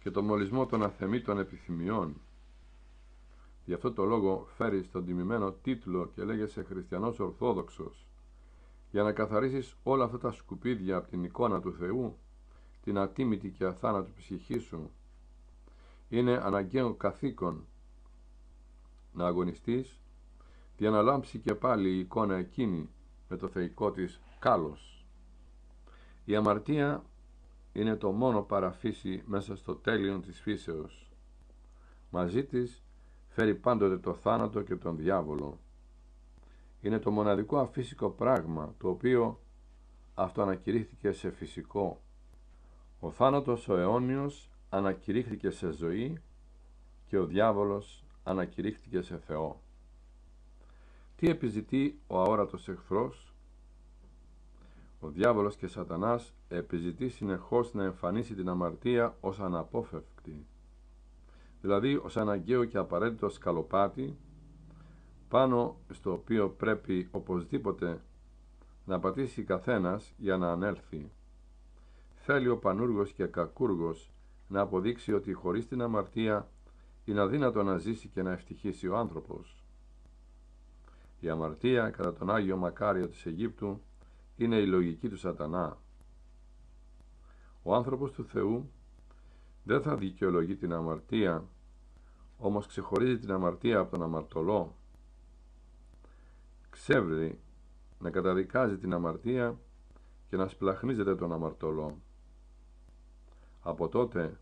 και το μολυσμό των αθεμήτων επιθυμιών. Γι' αυτό το λόγο φέρει τον τιμημένο τίτλο και λέγεσαι χριστιανός ορθόδοξος, για να καθαρίσεις όλα αυτά τα σκουπίδια από την εικόνα του Θεού, την ατίμητη και αθάνατη ψυχή σου. Είναι αναγκαίο καθήκον να αγωνιστείς, λάμψει και πάλι η εικόνα εκείνη με το θεϊκό της κάλος. Η αμαρτία είναι το μόνο παραφύσι μέσα στο τέλειο της φύσεως. Μαζί της φέρει πάντοτε το θάνατο και τον διάβολο. Είναι το μοναδικό αφύσικο πράγμα το οποίο αυτοανακηρύχθηκε σε φυσικό. Ο θάνατος ο αιώνιος ανακηρύχθηκε σε ζωή και ο διάβολος ανακηρύχθηκε σε Θεό. Τι επιζητεί ο αόρατος εχθρός ο διάβολος και σατανάς επιζητεί συνεχώς να εμφανίσει την αμαρτία ως αναπόφευκτη, δηλαδή ως αναγκαίο και απαραίτητο σκαλοπάτι, πάνω στο οποίο πρέπει οπωσδήποτε να πατήσει καθένας για να ανέλθει. Θέλει ο πανούργος και κακούργος να αποδείξει ότι χωρίς την αμαρτία είναι αδύνατο να ζήσει και να ευτυχήσει ο άνθρωπος. Η αμαρτία κατά τον Άγιο Μακάριο της Αιγύπτου είναι η λογική του σατανά. Ο άνθρωπος του Θεού δεν θα δικαιολογεί την αμαρτία, όμως ξεχωρίζει την αμαρτία από τον αμαρτωλό. Ξεύρει να καταδικάζει την αμαρτία και να σπλαχνίζεται τον αμαρτωλό. Από τότε,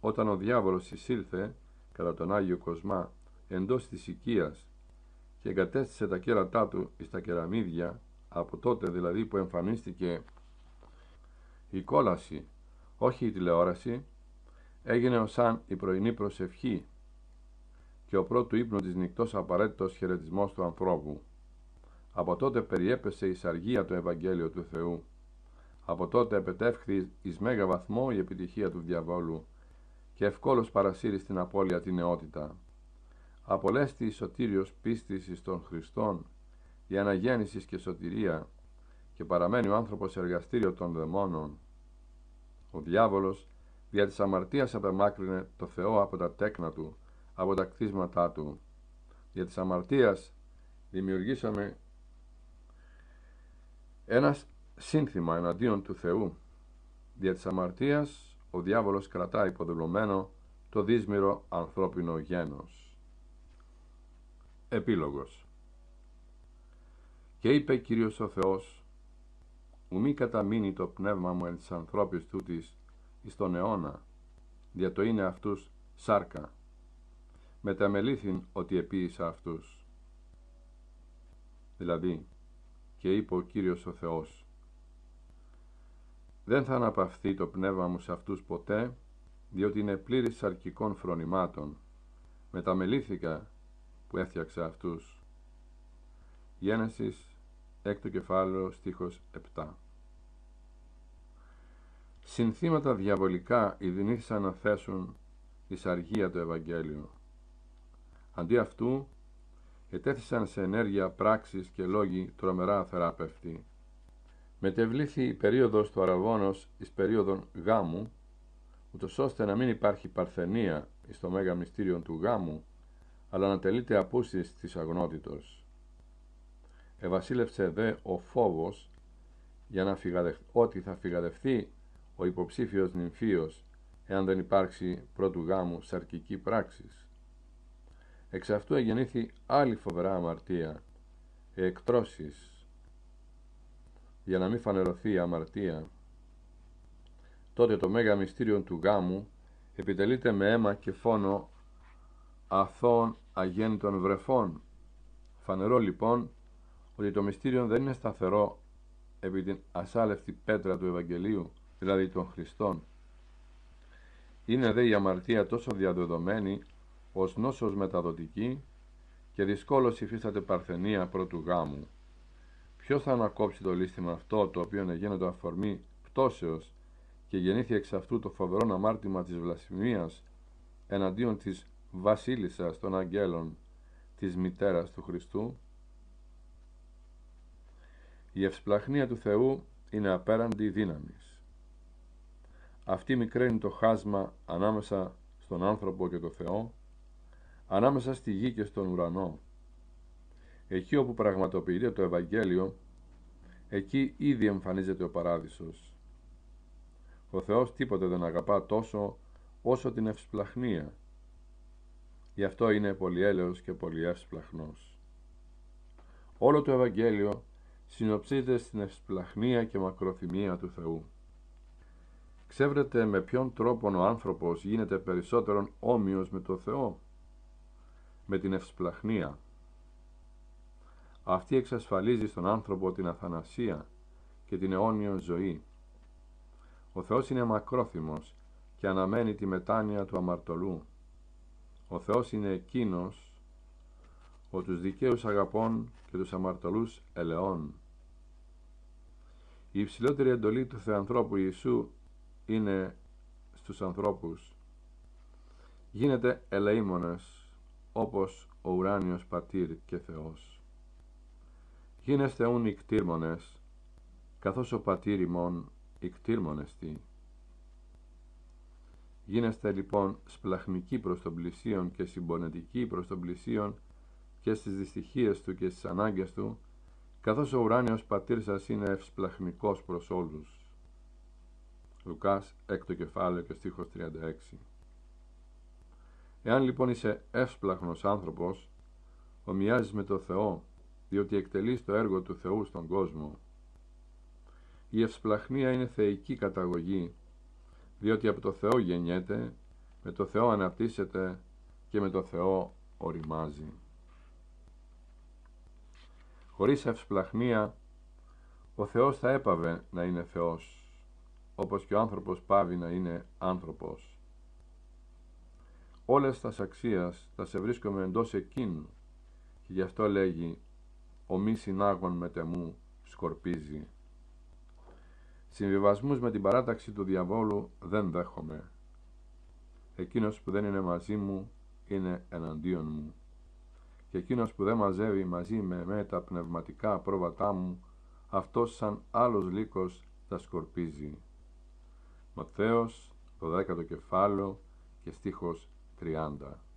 όταν ο διάβολος εισήλθε κατά τον Άγιο Κοσμά εντός της οικίας και εγκατέστησε τα κέρατά του στα τα κεραμίδια από τότε δηλαδή που εμφανίστηκε η κόλαση, όχι η τηλεόραση, έγινε ως αν η πρωινή προσευχή και ο πρώτο ύπνο της νυχτός απαραίτητος χαιρετισμός του ανθρώπου. Από τότε περιέπεσε η σαργία το Ευαγγέλιο του Θεού. Από τότε επετεύχθη εις μέγα βαθμό η επιτυχία του διαβόλου και ευκόλως παρασύρει στην απώλεια την νεότητα. Απολέστη η σωτήριος πίστης εις των Χριστών η αναγέννηση και σωτηρία και παραμένει ο άνθρωπος εργαστήριο των δαιμόνων. Ο διάβολος δια της αμαρτίας απεμάκρυνε το Θεό από τα τέκνα του, από τα κτίσματά του. Δια της αμαρτίας δημιουργήσαμε ένα σύνθημα εναντίον του Θεού. Δια της αμαρτίας ο διάβολος κρατά υποδουλωμένο το δύσμηρο ανθρώπινο γένος. Επίλογος και είπε Κύριος ο Θεός, μη καταμείνει το πνεύμα μου εν της ανθρώπης τούτης εις τον αιώνα, δια το είναι αυτούς σάρκα. Μεταμελήθην ότι επίησα αυτούς». Δηλαδή, και είπε ο Κύριος ο Θεός, «Δεν θα αναπαυθεί το πνεύμα μου σε αυτούς ποτέ, διότι είναι πλήρης σαρκικών φρονημάτων. Μεταμελήθηκα που έφτιαξα αυτούς». Γένεσης έκτο κεφάλαιο στίχος 7. Συνθήματα διαβολικά ειδηνήθησαν να θέσουν εις αργία το Ευαγγέλιο. Αντί αυτού, ετέθησαν σε ενέργεια πράξεις και λόγοι τρομερά θεράπευτη. Μετεβλήθη η περίοδος του αραβόνος εις περίοδον γάμου, ούτως ώστε να μην υπάρχει παρθενία εις το μέγα μυστήριο του γάμου, αλλά να τελείται απούσεις της αγνότητος. Εβασίλευσε δε ο φόβος για να ότι θα φυγαδευτεί ο υποψήφιος νυμφίος εάν δεν υπάρξει πρώτου γάμου σαρκική πράξης. Εξ αυτού εγεννήθη άλλη φοβερά αμαρτία, εκτρώσεις, για να μην φανερωθεί η αμαρτία. Τότε το μέγα μυστήριο του γάμου επιτελείται με αίμα και φόνο αθών αγέννητων βρεφών. Φανερό λοιπόν ότι το μυστήριο δεν είναι σταθερό επί την ασάλευτη πέτρα του Ευαγγελίου, δηλαδή των Χριστών. Είναι δε η αμαρτία τόσο διαδεδομένη ως νόσος μεταδοτική και δυσκόλως υφίσταται παρθενία πρώτου γάμου. Ποιος θα ανακόψει το λύστημα αυτό το οποίο γίνεται αφορμή πτώσεως και γεννήθηκε εξ αυτού το φοβερό αμάρτημα της βλασφημίας εναντίον της βασίλισσας των αγγέλων της μητέρας του Χριστού. Η ευσπλαχνία του Θεού είναι απέραντη δύναμης. Αυτή μικραίνει το χάσμα ανάμεσα στον άνθρωπο και το Θεό, ανάμεσα στη γη και στον ουρανό. Εκεί όπου πραγματοποιείται το Ευαγγέλιο, εκεί ήδη εμφανίζεται ο Παράδεισος. Ο Θεός τίποτε δεν αγαπά τόσο όσο την ευσπλαχνία. Γι' αυτό είναι πολυέλεος και πολυεύσπλαχνός. Όλο το Ευαγγέλιο συνοψίζεται στην ευσπλαχνία και μακροθυμία του Θεού. Ξέρετε με ποιον τρόπο ο άνθρωπος γίνεται περισσότερον όμοιος με το Θεό. Με την ευσπλαχνία. Αυτή εξασφαλίζει στον άνθρωπο την αθανασία και την αιώνια ζωή. Ο Θεός είναι μακρόθυμος και αναμένει τη μετάνοια του αμαρτωλού. Ο Θεός είναι εκείνος ο τους δικαίους αγαπών και τους αμαρτωλούς ελεών. Η υψηλότερη εντολή του Θεανθρώπου Ιησού είναι στους ανθρώπους. Γίνεται ελεήμονες όπως ο ουράνιος πατήρ και Θεός. Γίνεστε ούν ικτήρμονες, καθώς ο πατήρ ημών τι. Γίνεστε λοιπόν σπλαχνικοί προς τον πλησίον και συμπονετικοί προς τον πλησίον και στις δυστυχίες του και στις ανάγκες του, καθώς ο ουράνιος πατήρ σας είναι ευσπλαχνικός προς όλους. Λουκάς, έκτο κεφάλαιο και στίχος 36. Εάν λοιπόν είσαι εύσπλαχνος άνθρωπος, ομοιάζεις με το Θεό, διότι εκτελείς το έργο του Θεού στον κόσμο. Η ευσπλαχνία είναι θεϊκή καταγωγή, διότι από το Θεό γεννιέται, με το Θεό αναπτύσσεται και με το Θεό οριμάζει. Χωρίς ευσπλαχνία ο Θεός θα έπαβε να είναι Θεός, όπως και ο άνθρωπος πάβει να είναι άνθρωπος. Όλες τας αξίας θα σε βρίσκομαι εντός εκείνου και γι' αυτό λέγει «Ο μη συνάγων με τεμού σκορπίζει». Συμβιβασμούς με την παράταξη του διαβόλου δεν δέχομαι. Εκείνος που δεν είναι μαζί μου είναι εναντίον μου και εκείνος που δεν μαζεύει μαζί με, με τα πνευματικά πρόβατά μου, αυτός σαν άλλος λύκος τα σκορπίζει. Ματθαίος, το δέκατο κεφάλαιο και στίχος 30.